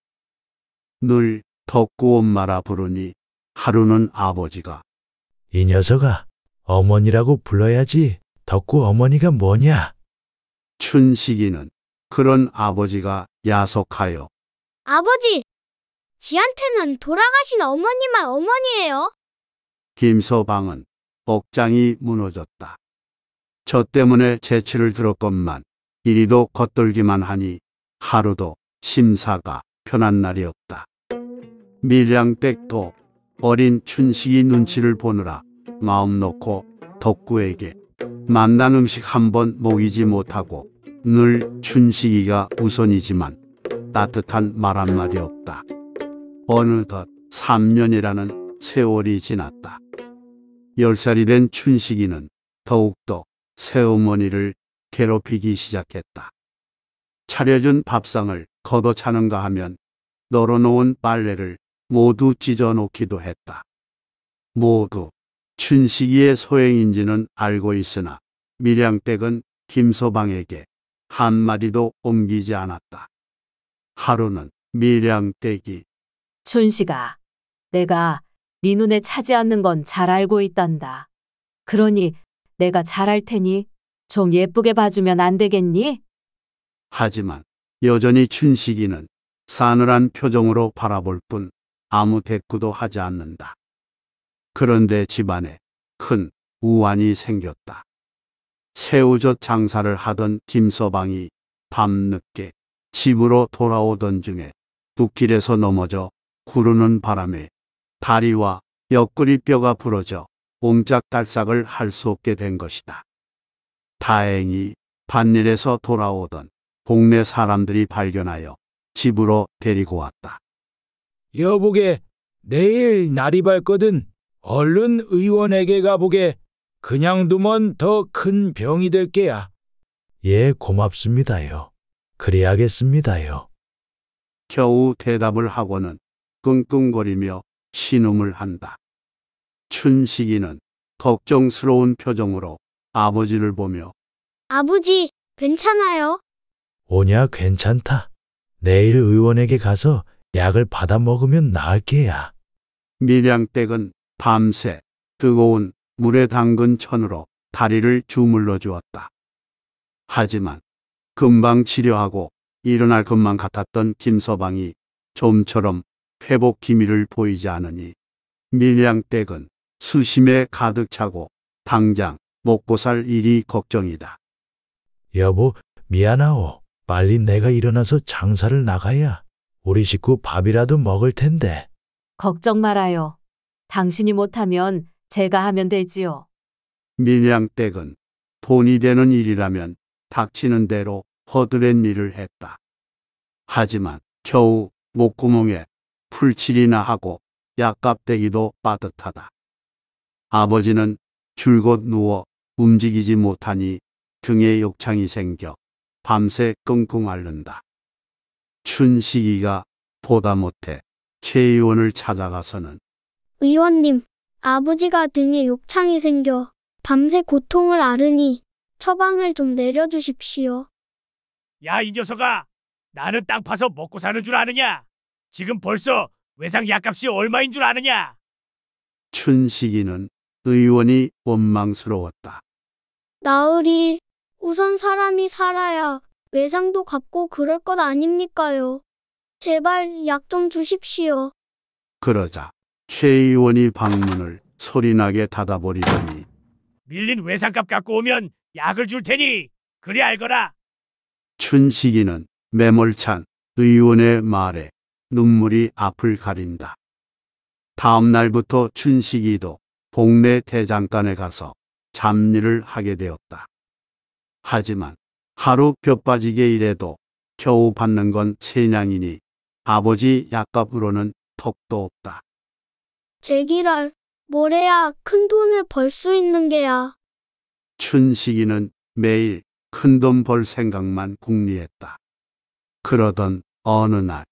늘 덕구 엄마라 부르니 하루는 아버지가 이 녀석아, 어머니라고 불러야지. 덕구 어머니가 뭐냐? 춘식이는 그런 아버지가 야속하여 아버지, 지한테는 돌아가신 어머니만 어머니예요. 김서방은 억장이 무너졌다. 저 때문에 재치를 들었건만 이리도 겉돌기만 하니 하루도 심사가 편한 날이 없다. 밀양댁도 어린 춘식이 눈치를 보느라 마음 놓고 덕구에게 만난 음식 한 번 먹이지 못하고 늘 춘식이가 우선이지만 따뜻한 말 한마디 없다. 어느덧 3년이라는 세월이 지났다. 10살이 된 춘식이는 더욱더 새어머니를 괴롭히기 시작했다. 차려준 밥상을 걷어차는가 하면 널어놓은 빨래를 모두 찢어놓기도 했다. 모두 춘식이의 소행인지는 알고 있으나 밀양댁은 김소방에게 한마디도 옮기지 않았다. 하루는 밀양댁이 춘식아, 내가 네 눈에 차지 않는 건 잘 알고 있단다. 그러니 내가 잘할 테니 좀 예쁘게 봐주면 안 되겠니? 하지만 여전히 춘식이는 사늘한 표정으로 바라볼 뿐 아무 대꾸도 하지 않는다. 그런데 집안에 큰 우환이 생겼다. 새우젓 장사를 하던 김서방이 밤늦게 집으로 돌아오던 중에 뚝길에서 넘어져 구르는 바람에 다리와 옆구리 뼈가 부러져 옴짝달싹을 할 수 없게 된 것이다. 다행히 밭일에서 돌아오던 동네 사람들이 발견하여 집으로 데리고 왔다. 여보게, 내일 날이 밝거든 얼른 의원에게 가보게. 그냥 두면 더 큰 병이 될 게야. 예, 고맙습니다요. 그래야겠습니다요. 겨우 대답을 하고는 끙끙거리며 신음을 한다. 춘식이는 걱정스러운 표정으로 아버지를 보며 아버지, 괜찮아요? 오냐, 괜찮다. 내일 의원에게 가서 약을 받아 먹으면 나을 게야. 밀양댁은 밤새 뜨거운 물에 담근 천으로 다리를 주물러 주었다. 하지만 금방 치료하고 일어날 것만 같았던 김서방이 좀처럼 회복 기미를 보이지 않으니 밀양댁은 수심에 가득 차고 당장 먹고 살 일이 걱정이다. 여보, 미안하오. 빨리 내가 일어나서 장사를 나가야. 우리 식구 밥이라도 먹을 텐데. 걱정 말아요. 당신이 못하면 제가 하면 되지요. 밀양댁은 돈이 되는 일이라면 닥치는 대로 허드렛 일을 했다. 하지만 겨우 목구멍에 풀칠이나 하고 약값대기도 빠듯하다. 아버지는 줄곧 누워 움직이지 못하니 등에 욕창이 생겨 밤새 끙끙 앓는다. 춘식이가 보다 못해 최 의원을 찾아가서는 의원님, 아버지가 등에 욕창이 생겨 밤새 고통을 앓으니 처방을 좀 내려주십시오. 야, 이 녀석아! 나는 땅 파서 먹고 사는 줄 아느냐? 지금 벌써 외상 약값이 얼마인 줄 아느냐? 춘식이는 의원이 원망스러웠다. 나으리, 우선 사람이 살아야 외상도 갚고 그럴 것 아닙니까요. 제발 약 좀 주십시오. 그러자 최 의원이 방문을 소리나게 닫아버리더니 밀린 외상값 갖고 오면 약을 줄 테니 그리 알거라. 춘식이는 매몰찬 의원의 말에 눈물이 앞을 가린다. 다음 날부터 춘식이도 동네 대장간에 가서 잡일를 하게 되었다. 하지만 하루 뼈 빠지게 일해도 겨우 받는 건 세냥이니 아버지 약값으로는 턱도 없다. 제기랄, 뭐래야큰 돈을 벌 수 있는 게야. 춘식이는 매일 큰 돈 벌 생각만 궁리했다. 그러던 어느 날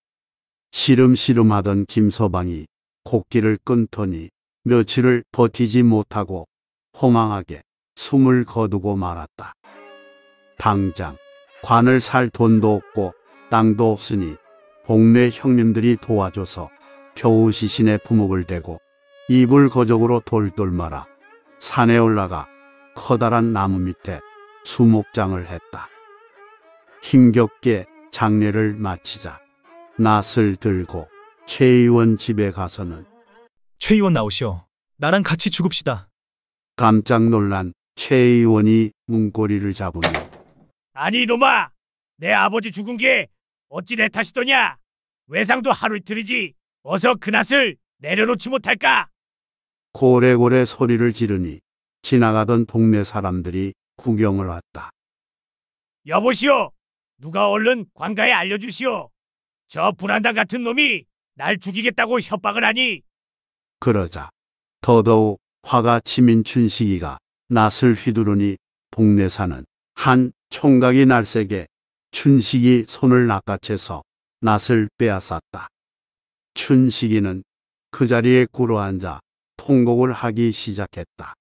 시름시름 하던 김서방이 곡기를 끊더니 며칠을 버티지 못하고 허망하게 숨을 거두고 말았다. 당장 관을 살 돈도 없고 땅도 없으니 복내 형님들이 도와줘서 겨우 시신의 부목을 대고 이불 거적으로 돌돌 말아 산에 올라가 커다란 나무 밑에 수목장을 했다. 힘겹게 장례를 마치자 낯을 들고 최 의원 집에 가서는 최 의원 나오시오. 나랑 같이 죽읍시다. 깜짝 놀란 최 의원이 문고리를 잡으며 아니 이놈아! 내 아버지 죽은 게 어찌 내 탓이더냐? 외상도 하루 이틀이지 어서 그낯을 내려놓지 못할까? 고래고래 소리를 지르니 지나가던 동네 사람들이 구경을 왔다. 여보시오! 누가 얼른 관가에 알려주시오! 저 불안당 같은 놈이 날 죽이겠다고 협박을 하니! 그러자 더더욱 화가 치민 춘식이가 낯을 휘두르니 동네 사는 한 총각이 날색에 춘식이 손을 낚아채서 낫을 빼앗았다. 춘식이는 그 자리에 꿇어앉아 통곡을 하기 시작했다.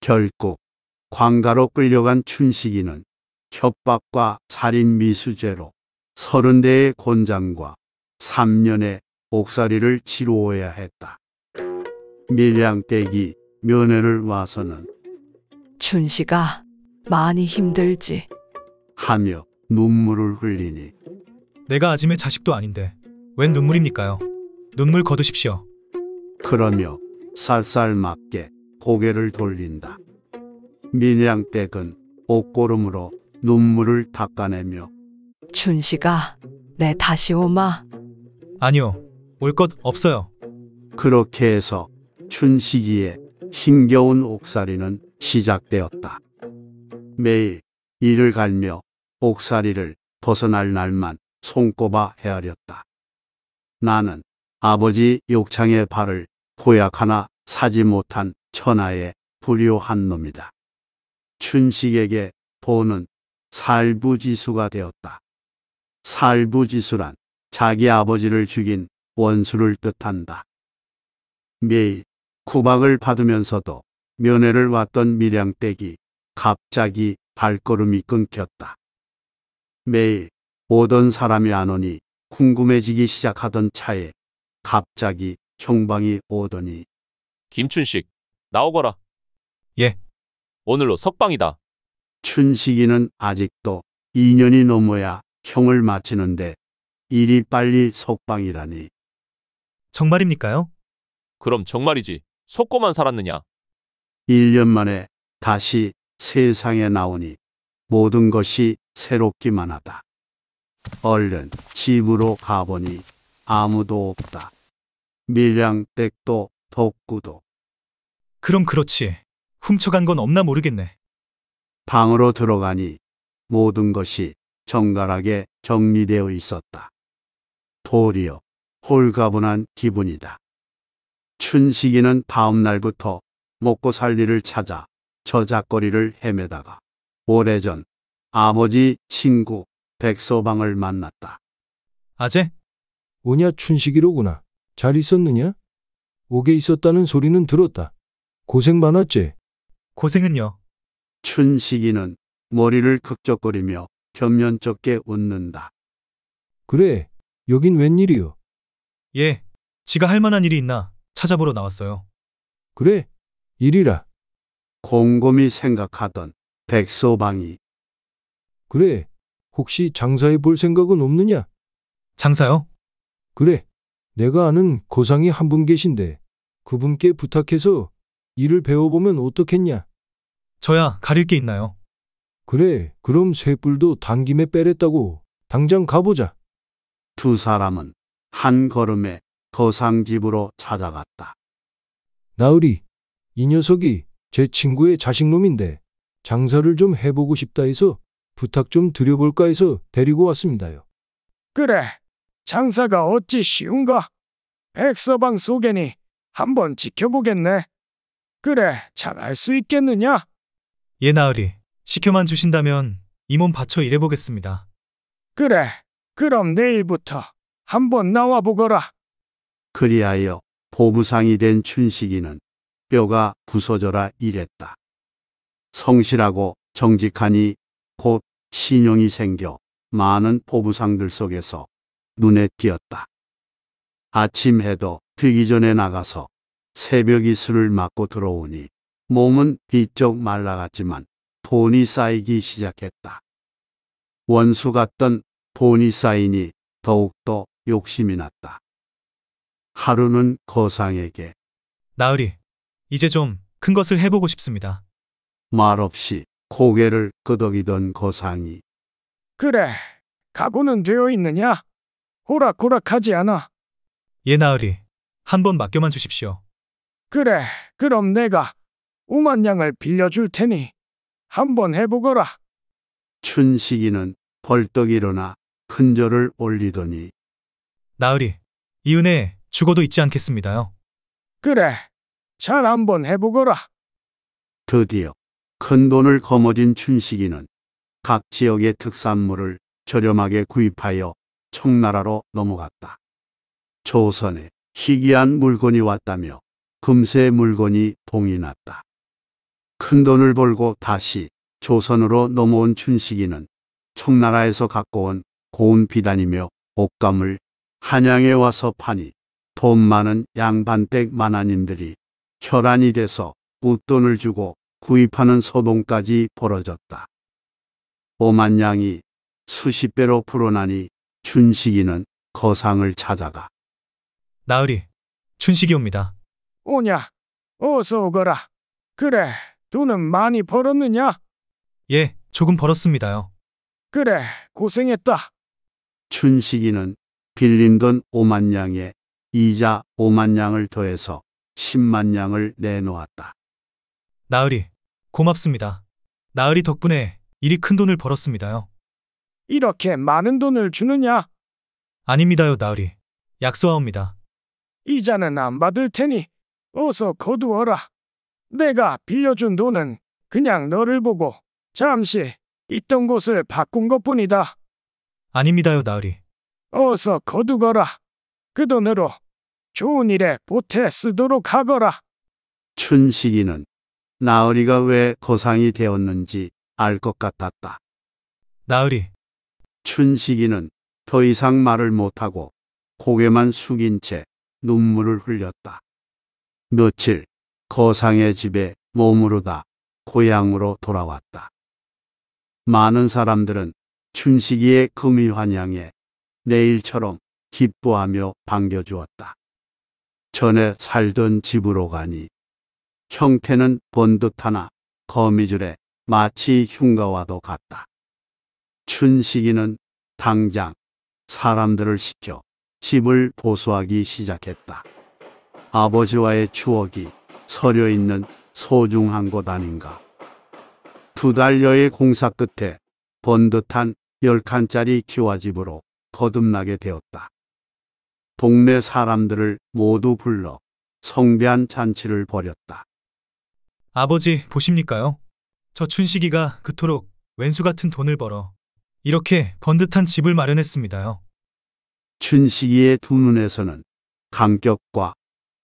결국 광가로 끌려간 춘식이는 협박과 살인 미수죄로 서른 대의 권장과 3년의 옥살이를 치루어야 했다. 밀양 떼기 면회를 와서는 춘식아 많이 힘들지. 하며 눈물을 흘리니 내가 아짐의 자식도 아닌데 웬 눈물입니까요? 눈물 거두십시오. 그러며 쌀쌀 맞게 고개를 돌린다. 민양댁은 옷고름으로 눈물을 닦아내며 준씨가 내 다시 오마. 아니요. 올 것 없어요. 그렇게 해서 춘식이의 힘겨운 옥살이는 시작되었다. 매일 이를 갈며 옥살이를 벗어날 날만 손꼽아 헤아렸다. 나는 아버지 욕창의 발을 보약하나 사지 못한 천하의 불효한 놈이다. 춘식에게 보는 살부지수가 되었다. 살부지수란 자기 아버지를 죽인 원수를 뜻한다. 매일 구박을 받으면서도 면회를 왔던 밀양댁이 갑자기 발걸음이 끊겼다. 매일 오던 사람이 안 오니 궁금해지기 시작하던 차에 갑자기 형방이 오더니 김춘식 나오거라. 예. 오늘로 석방이다. 춘식이는 아직도 2년이 넘어야 형을 마치는데 일이 빨리 석방이라니. 정말입니까요? 그럼 정말이지. 속고만 살았느냐? 1년 만에 다시 세상에 나오니 모든 것이 새롭기만 하다. 얼른 집으로 가보니 아무도 없다. 밀양댁도 덕구도 그럼 그렇지. 훔쳐간 건 없나 모르겠네. 방으로 들어가니 모든 것이 정갈하게 정리되어 있었다. 도리어 홀가분한 기분이다. 춘식이는 다음 날부터 먹고 살 일을 찾아 저작거리를 헤매다가 오래전 아버지 친구 백서방을 만났다. 아재? 오냐 춘식이로구나. 잘 있었느냐? 오게 있었다는 소리는 들었다. 고생 많았지? 고생은요. 춘식이는 머리를 극적거리며 겸연쩍게 웃는다. 그래, 여긴 웬일이요? 예, 지가 할 만한 일이 있나 찾아보러 나왔어요. 그래, 일이라. 곰곰이 생각하던 백소방이 그래, 혹시 장사해 볼 생각은 없느냐? 장사요? 그래, 내가 아는 고상이 한 분 계신데 그분께 부탁해서 일을 배워보면 어떻겠냐? 저야 가릴 게 있나요? 그래, 그럼 쇠뿔도 당김에 빼랬다고 당장 가보자. 두 사람은 한 걸음에 거상집으로 찾아갔다. 나으리, 이 녀석이 제 친구의 자식놈인데 장사를 좀 해보고 싶다 해서 부탁 좀 드려볼까 해서 데리고 왔습니다요. 그래, 장사가 어찌 쉬운가? 백서방 속에니 한번 지켜보겠네. 그래, 잘할 수 있겠느냐? 예, 나으리. 시켜만 주신다면 이 몸 바쳐 일해보겠습니다. 그래, 그럼 내일부터 한번 나와보거라. 그리하여 보부상이 된 춘식이는 뼈가 부서져라 이랬다. 성실하고 정직하니 곧 신용이 생겨 많은 포부상들 속에서 눈에 띄었다. 아침 해도 뜨기 전에 나가서 새벽 이슬을 맞고 들어오니 몸은 비쩍 말라갔지만 돈이 쌓이기 시작했다. 원수 같던 돈이 쌓이니 더욱더 욕심이 났다. 하루는 거상에게 나으리 이제 좀 큰 것을 해보고 싶습니다. 말없이 고개를 끄덕이던 거상이 그래, 각오는 되어 있느냐? 호락호락하지 않아. 예, 나으리. 한 번 맡겨만 주십시오. 그래, 그럼 내가 5만 양을 빌려줄 테니 한번 해보거라. 춘식이는 벌떡 일어나 큰절을 올리더니 나으리, 이은혜 죽어도 잊지 않겠습니다요. 그래, 잘 한번 해보거라. 드디어 큰 돈을 거머쥔 춘식이는 각 지역의 특산물을 저렴하게 구입하여 청나라로 넘어갔다. 조선에 희귀한 물건이 왔다며 금세 물건이 봉이 났다. 큰 돈을 벌고 다시 조선으로 넘어온 춘식이는 청나라에서 갖고 온 고운 비단이며 옷감을 한양에 와서 파니 돈 많은 양반댁 만화님들이 혈안이 돼서 웃돈을 주고 구입하는 소동까지 벌어졌다. 오만 양이 수십 배로 불어나니 춘식이는 거상을 찾아가. 나으리, 춘식이 옵니다. 오냐, 어서 오거라. 그래, 돈은 많이 벌었느냐? 예, 조금 벌었습니다요. 그래, 고생했다. 춘식이는 빌린 돈오만 양에 이자 오만 양을 더해서 10만 양을 내놓았다. 나으리, 고맙습니다. 나으리 덕분에 일이 큰 돈을 벌었습니다요. 이렇게 많은 돈을 주느냐? 아닙니다요, 나으리. 약소하옵니다. 이자는 안 받을 테니 어서 거두어라. 내가 빌려준 돈은 그냥 너를 보고 잠시 있던 곳을 바꾼 것뿐이다. 아닙니다요, 나으리. 어서 거두거라. 그 돈으로 좋은 일에 보태 쓰도록 하거라. 춘식이는 나으리가 왜 거상이 되었는지 알 것 같았다. 나으리. 춘식이는 더 이상 말을 못하고 고개만 숙인 채 눈물을 흘렸다. 며칠 거상의 집에 머무르다 고향으로 돌아왔다. 많은 사람들은 춘식이의 금이환향에 내일처럼 기뻐하며 반겨주었다. 전에 살던 집으로 가니 형태는 번듯하나 거미줄에 마치 흉가와도 같다. 춘식이는 당장 사람들을 시켜 집을 보수하기 시작했다. 아버지와의 추억이 서려 있는 소중한 곳 아닌가. 두 달여의 공사 끝에 번듯한 열칸짜리 기와집으로 거듭나게 되었다. 동네 사람들을 모두 불러 성대한 잔치를 벌였다. 아버지 보십니까요? 저 춘식이가 그토록 왼수 같은 돈을 벌어 이렇게 번듯한 집을 마련했습니다요. 춘식이의 두 눈에서는 감격과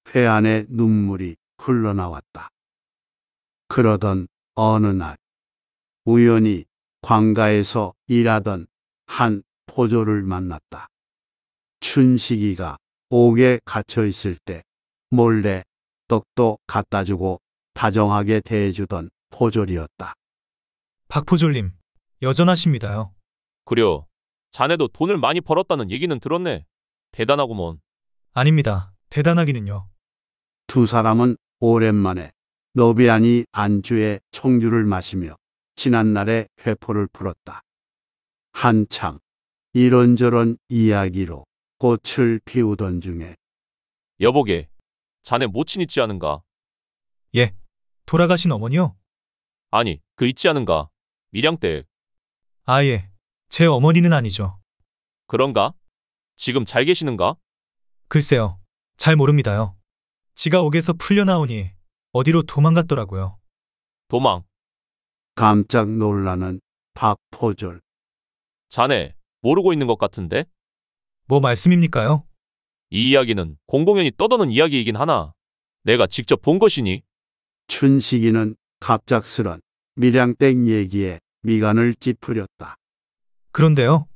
회안의 눈물이 흘러나왔다. 그러던 어느 날 우연히 광가에서 일하던 한 포조를 만났다. 춘식이가 옥에 갇혀 있을 때 몰래 떡도 갖다 주고 다정하게 대해주던 포졸이었다. 박포졸님, 여전하십니다요. 그려, 자네도 돈을 많이 벌었다는 얘기는 들었네. 대단하구먼. 아닙니다. 대단하기는요. 두 사람은 오랜만에 노비안이 안주에 청주를 마시며 지난날의 회포를 풀었다. 한참 이런저런 이야기로 꽃을 피우던 중에 여보게, 자네 모친 있지 않은가? 예, 돌아가신 어머니요? 아니, 그 있지 않은가? 밀양 때 아예, 제 어머니는 아니죠. 그런가? 지금 잘 계시는가? 글쎄요, 잘 모릅니다요. 지가 옥에서 풀려나오니 어디로 도망갔더라고요. 도망. 깜짝 놀라는 박포절. 자네 모르고 있는 것 같은데? 뭐 말씀입니까요? 이 이야기는 공공연히 떠도는 이야기이긴 하나 내가 직접 본 것이니 춘식이는 갑작스런 밀양땡 얘기에 미간을 찌푸렸다. 그런데요.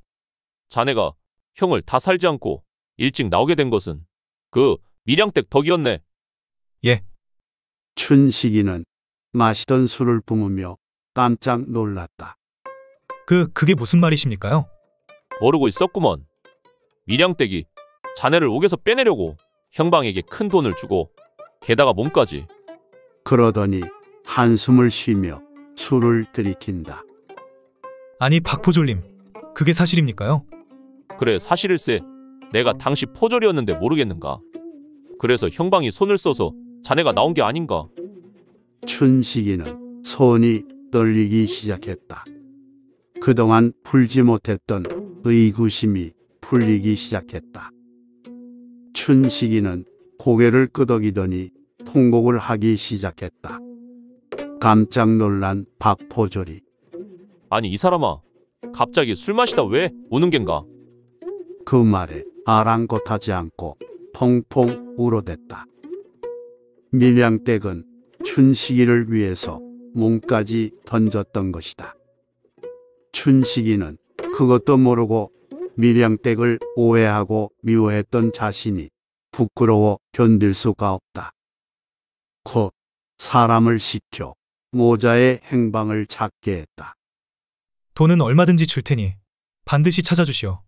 자네가 형을 다 살지 않고 일찍 나오게 된 것은 그 밀양댁 덕이었네. 예. 춘식이는 마시던 술을 뿜으며 깜짝 놀랐다. 그 그게 무슨 말이십니까요? 모르고 있었구먼. 밀양댁이 자네를 옥에서 빼내려고 형방에게 큰 돈을 주고 게다가 몸까지 그러더니 한숨을 쉬며 술을 들이킨다. 아니 박포졸님 그게 사실입니까요? 그래 사실일세 내가 당시 포졸이었는데 모르겠는가 그래서 형방이 손을 써서 자네가 나온 게 아닌가 춘식이는 손이 떨리기 시작했다. 그동안 풀지 못했던 의구심이 풀리기 시작했다. 춘식이는 고개를 끄덕이더니 통곡을 하기 시작했다. 깜짝 놀란 박포졸이 아니 이 사람아 갑자기 술 마시다 왜 우는 겐가? 그 말에 아랑곳하지 않고 펑펑 울어댔다. 밀양댁은 춘식이를 위해서 몸까지 던졌던 것이다. 춘식이는 그것도 모르고 밀양댁을 오해하고 미워했던 자신이 부끄러워 견딜 수가 없다. 컷. 사람을 시켜 모자의 행방을 찾게 했다. 돈은 얼마든지 줄 테니 반드시 찾아주시오.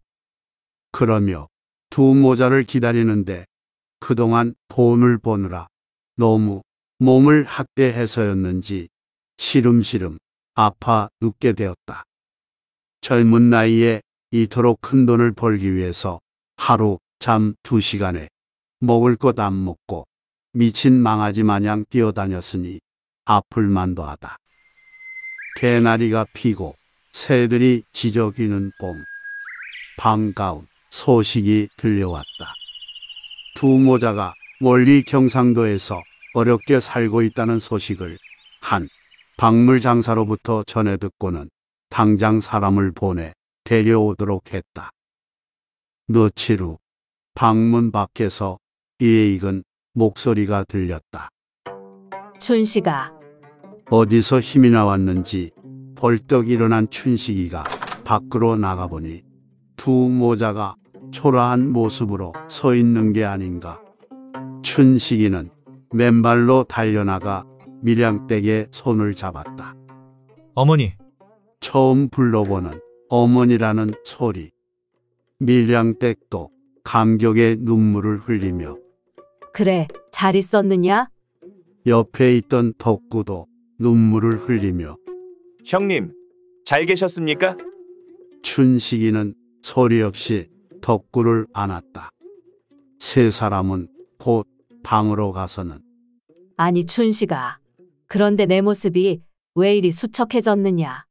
그러며 두 모자를 기다리는데 그동안 돈을 보느라 너무 몸을 학대해서였는지 시름시름 아파 눕게 되었다. 젊은 나이에 이토록 큰 돈을 벌기 위해서 하루 잠 두시간에 먹을 것 안 먹고 미친 망아지 마냥 뛰어다녔으니 아플 만도 하다. 개나리가 피고 새들이 지저귀는 봄. 반가운 소식이 들려왔다. 두 모자가 멀리 경상도에서 어렵게 살고 있다는 소식을 한 박물장사로부터 전해 듣고는 당장 사람을 보내 데려오도록 했다. 며칠 후 방문 밖에서 이에 익은 목소리가 들렸다. 춘식아. 어디서 힘이 나왔는지 벌떡 일어난 춘식이가 밖으로 나가보니 두 모자가 초라한 모습으로 서 있는 게 아닌가. 춘식이는 맨발로 달려나가 밀양댁에 손을 잡았다. 어머니. 처음 불러보는 어머니라는 소리. 밀양댁도 감격의 눈물을 흘리며 그래, 잘 있었느냐? 옆에 있던 덕구도 눈물을 흘리며 형님, 잘 계셨습니까? 춘식이는 소리 없이 덕구를 안았다. 세 사람은 곧 방으로 가서는 아니, 춘식아. 그런데 내 모습이 왜 이리 수척해졌느냐?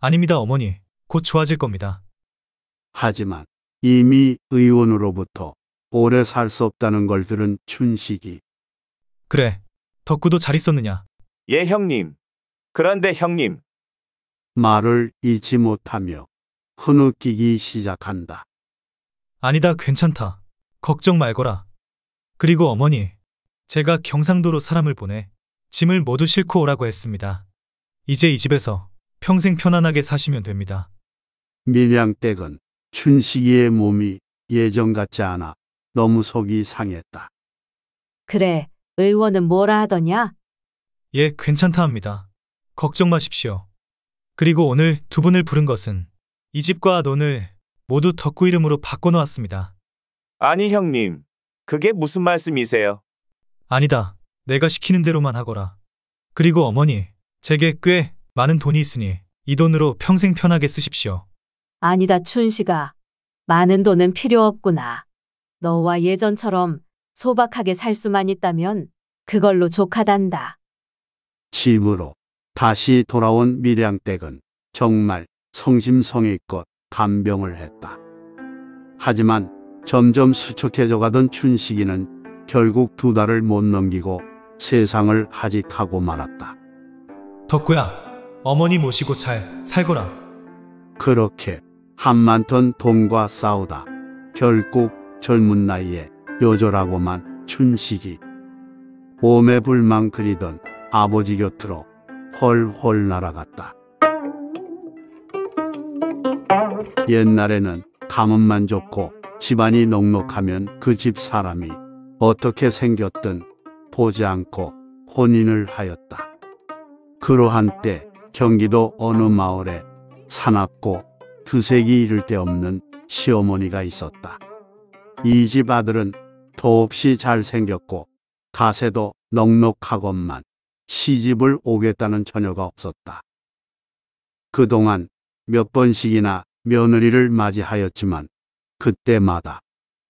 아닙니다, 어머니. 곧 좋아질 겁니다. 하지만 이미 의원으로부터 오래 살 수 없다는 걸 들은 춘식이 그래, 덕구도 잘 있었느냐? 예, 형님. 그런데 형님, 말을 잊지 못하며 흐느끼기 시작한다. 아니다, 괜찮다. 걱정 말거라. 그리고 어머니, 제가 경상도로 사람을 보내 짐을 모두 싣고 오라고 했습니다. 이제 이 집에서 평생 편안하게 사시면 됩니다. 밀양댁은 춘식이의 몸이 예전 같지 않아 너무 속이 상했다. 그래, 의원은 뭐라 하더냐? 예, 괜찮다 합니다. 걱정 마십시오. 그리고 오늘 두 분을 부른 것은 이 집과 아 논을 모두 덕구 이름으로 바꿔놓았습니다. 아니 형님, 그게 무슨 말씀이세요? 아니다. 내가 시키는 대로만 하거라. 그리고 어머니, 제게 꽤 많은 돈이 있으니 이 돈으로 평생 편하게 쓰십시오. 아니다, 춘식아. 많은 돈은 필요 없구나. 너와 예전처럼 소박하게 살 수만 있다면 그걸로 족하단다. 집으로 다시 돌아온 밀양댁은 정말 성심성의껏 간병을 했다. 하지만 점점 수척해져 가던 춘식이는 결국 두 달을 못 넘기고 세상을 하직하고 말았다. 덕구야, 어머니 모시고 잘 살거라. 그렇게 한만턴 돈과 싸우다 결국 젊은 나이에 요절하고만 춘식이 오매 불만 그리던 아버지 곁으로 헐헐 날아갔다. 옛날에는 가문만 좋고 집안이 넉넉하면 그 집 사람이 어떻게 생겼든 보지 않고 혼인을 하였다. 그러한 때 경기도 어느 마을에 사납고 두색이 그 이를 데 없는 시어머니가 있었다. 이 집 아들은 더없이 잘생겼고 가세도 넉넉하건만 시집을 오겠다는 처녀가 없었다. 그동안 몇 번씩이나 며느리를 맞이하였지만 그때마다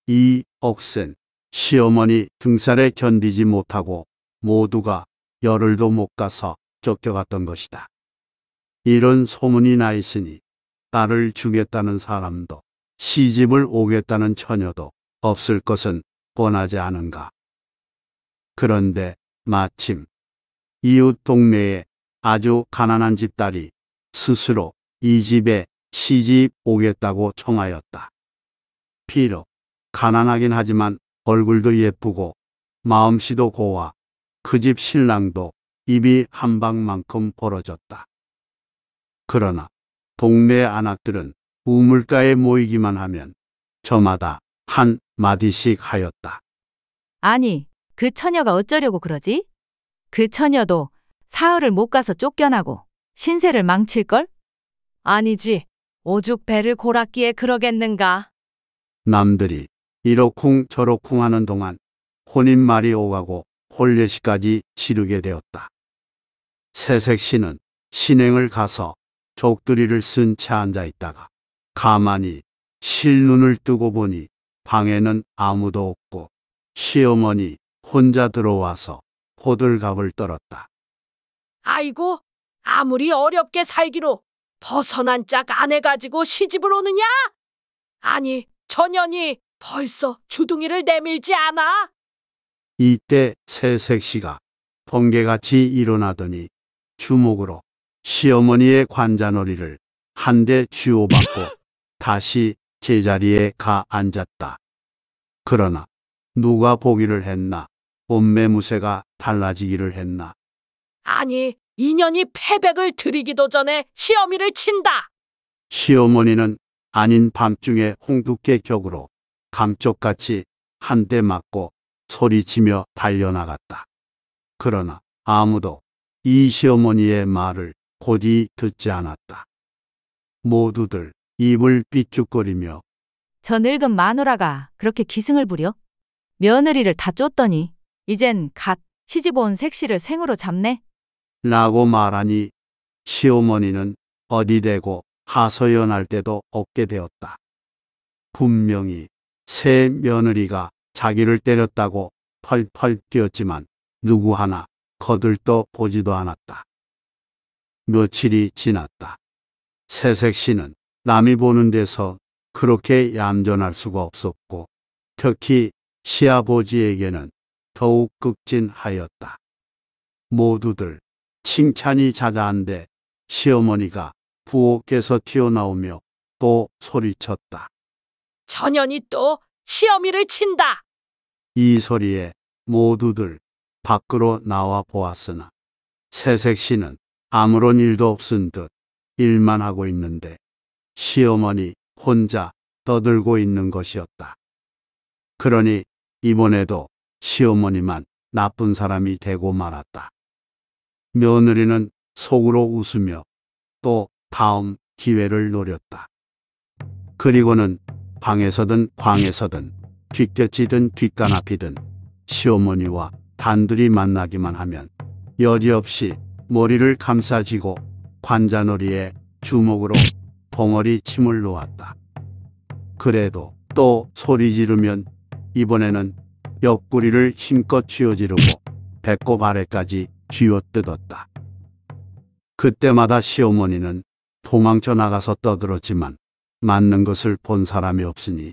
이 억센 시어머니 등살에 견디지 못하고 모두가 열흘도 못 가서 쫓겨갔던 것이다. 이런 소문이 나 있으니 딸을 주겠다는 사람도 시집을 오겠다는 처녀도 없을 것은 뻔하지 않은가. 그런데 마침 이웃 동네에 아주 가난한 집딸이 스스로 이 집에 시집 오겠다고 청하였다. 비록 가난하긴 하지만 얼굴도 예쁘고 마음씨도 고와 그 집 신랑도 입이 한 방만큼 벌어졌다. 그러나 동네 안악들은 우물가에 모이기만 하면 저마다 한 마디씩 하였다. 아니, 그 처녀가 어쩌려고 그러지? 그 처녀도 사흘을 못 가서 쫓겨나고 신세를 망칠걸? 아니지. 오죽 배를 골았기에 그러겠는가. 남들이 이러쿵 저러쿵 하는 동안 혼인말이 오가고 홀례시까지 치르게 되었다. 새색신는 신행을 가서 족두리를쓴채 앉아 있다가 가만히 실눈을 뜨고 보니 방에는 아무도 없고 시어머니 혼자 들어와서 호들갑을 떨었다. 아이고, 아무리 어렵게 살기로 벗어난 짝 아내 가지고 시집을 오느냐? 아니, 전연이 벌써 주둥이를 내밀지 않아? 이때 새색시가 번개같이 일어나더니 주먹으로 시어머니의 관자놀이를 한 대 쥐어받고 다시 제자리에 가 앉았다. 그러나 누가 보기를 했나? 몸매무새가 달라지기를 했나? 아니, 인연이 패백을 드리기도 전에 시어미를 친다. 시어머니는 아닌 밤중에 홍두깨 격으로 감쪽같이 한 대 맞고 소리치며 달려나갔다. 그러나 아무도 이 시어머니의 말을 곧이 듣지 않았다. 모두들 입을 삐죽거리며 저 늙은 마누라가 그렇게 기승을 부려? 며느리를 다 쫓더니 이젠 갓 시집 온 색시를 생으로 잡네? 라고 말하니 시어머니는 어디 대고 하소연할 때도 없게 되었다. 분명히 새 며느리가 자기를 때렸다고 펄펄 뛰었지만 누구 하나 거들떠 보지도 않았다. 며칠이 지났다. 새색 씨는 남이 보는 데서 그렇게 얌전할 수가 없었고 특히 시아버지에게는 더욱 극진하였다. 모두들 칭찬이 자자한데 시어머니가 부엌에서 튀어나오며 또 소리쳤다. 천연이또 시어미를 친다. 이 소리에 모두들 밖으로 나와 보았으나 새색 씨는 아무런 일도 없은 듯 일만 하고 있는데 시어머니 혼자 떠들고 있는 것이었다. 그러니 이번에도 시어머니만 나쁜 사람이 되고 말았다. 며느리는 속으로 웃으며 또 다음 기회를 노렸다. 그리고는 방에서든 광에서든 뒷대치든 뒷간앞이든 시어머니와 단둘이 만나기만 하면 여지없이 머리를 감싸쥐고 관자놀이에 주먹으로 봉어리 침을 놓았다. 그래도 또 소리 지르면 이번에는 옆구리를 힘껏 쥐어지르고 배꼽 아래까지 쥐어뜯었다. 그때마다 시어머니는 도망쳐 나가서 떠들었지만 맞는 것을 본 사람이 없으니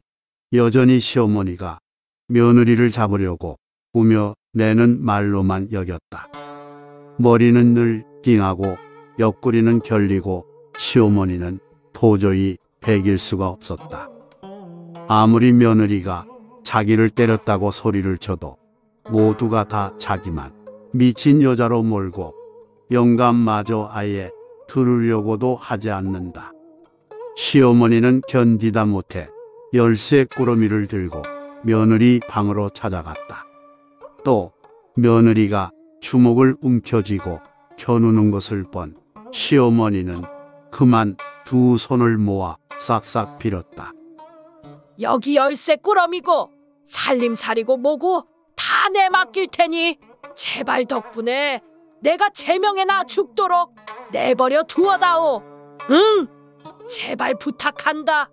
여전히 시어머니가 며느리를 잡으려고 우며 내는 말로만 여겼다. 머리는 늘 띵하고 옆구리는 결리고 시어머니는 도저히 배길 수가 없었다. 아무리 며느리가 자기를 때렸다고 소리를 쳐도 모두가 다 자기만 미친 여자로 몰고 영감마저 아예 들으려고도 하지 않는다. 시어머니는 견디다 못해 열쇠 꾸러미를 들고 며느리 방으로 찾아갔다. 또 며느리가 주먹을 움켜쥐고 겨누는 것을 본 시어머니는 그만 두 손을 모아 싹싹 빌었다. 여기 열쇠 꾸러미고 살림살이고 뭐고 다 내 맡길 테니 제발 덕분에 내가 제명에나 죽도록 내버려 두어다오. 응, 제발 부탁한다.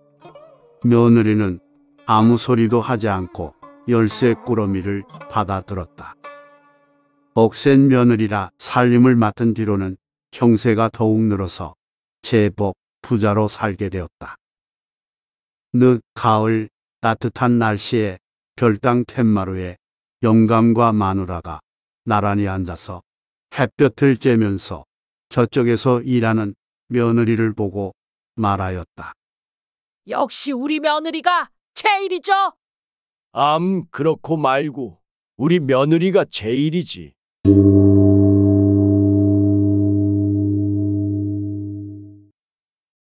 며느리는 아무 소리도 하지 않고 열쇠 꾸러미를 받아들었다. 억센 며느리라 살림을 맡은 뒤로는 형세가 더욱 늘어서 제법 부자로 살게 되었다. 늦 가을 따뜻한 날씨에 별당 텐마루에 영감과 마누라가 나란히 앉아서 햇볕을 쬐면서 저쪽에서 일하는 며느리를 보고 말하였다. 역시 우리 며느리가 제일이죠. 암 그렇고 말고 우리 며느리가 제일이지. thank you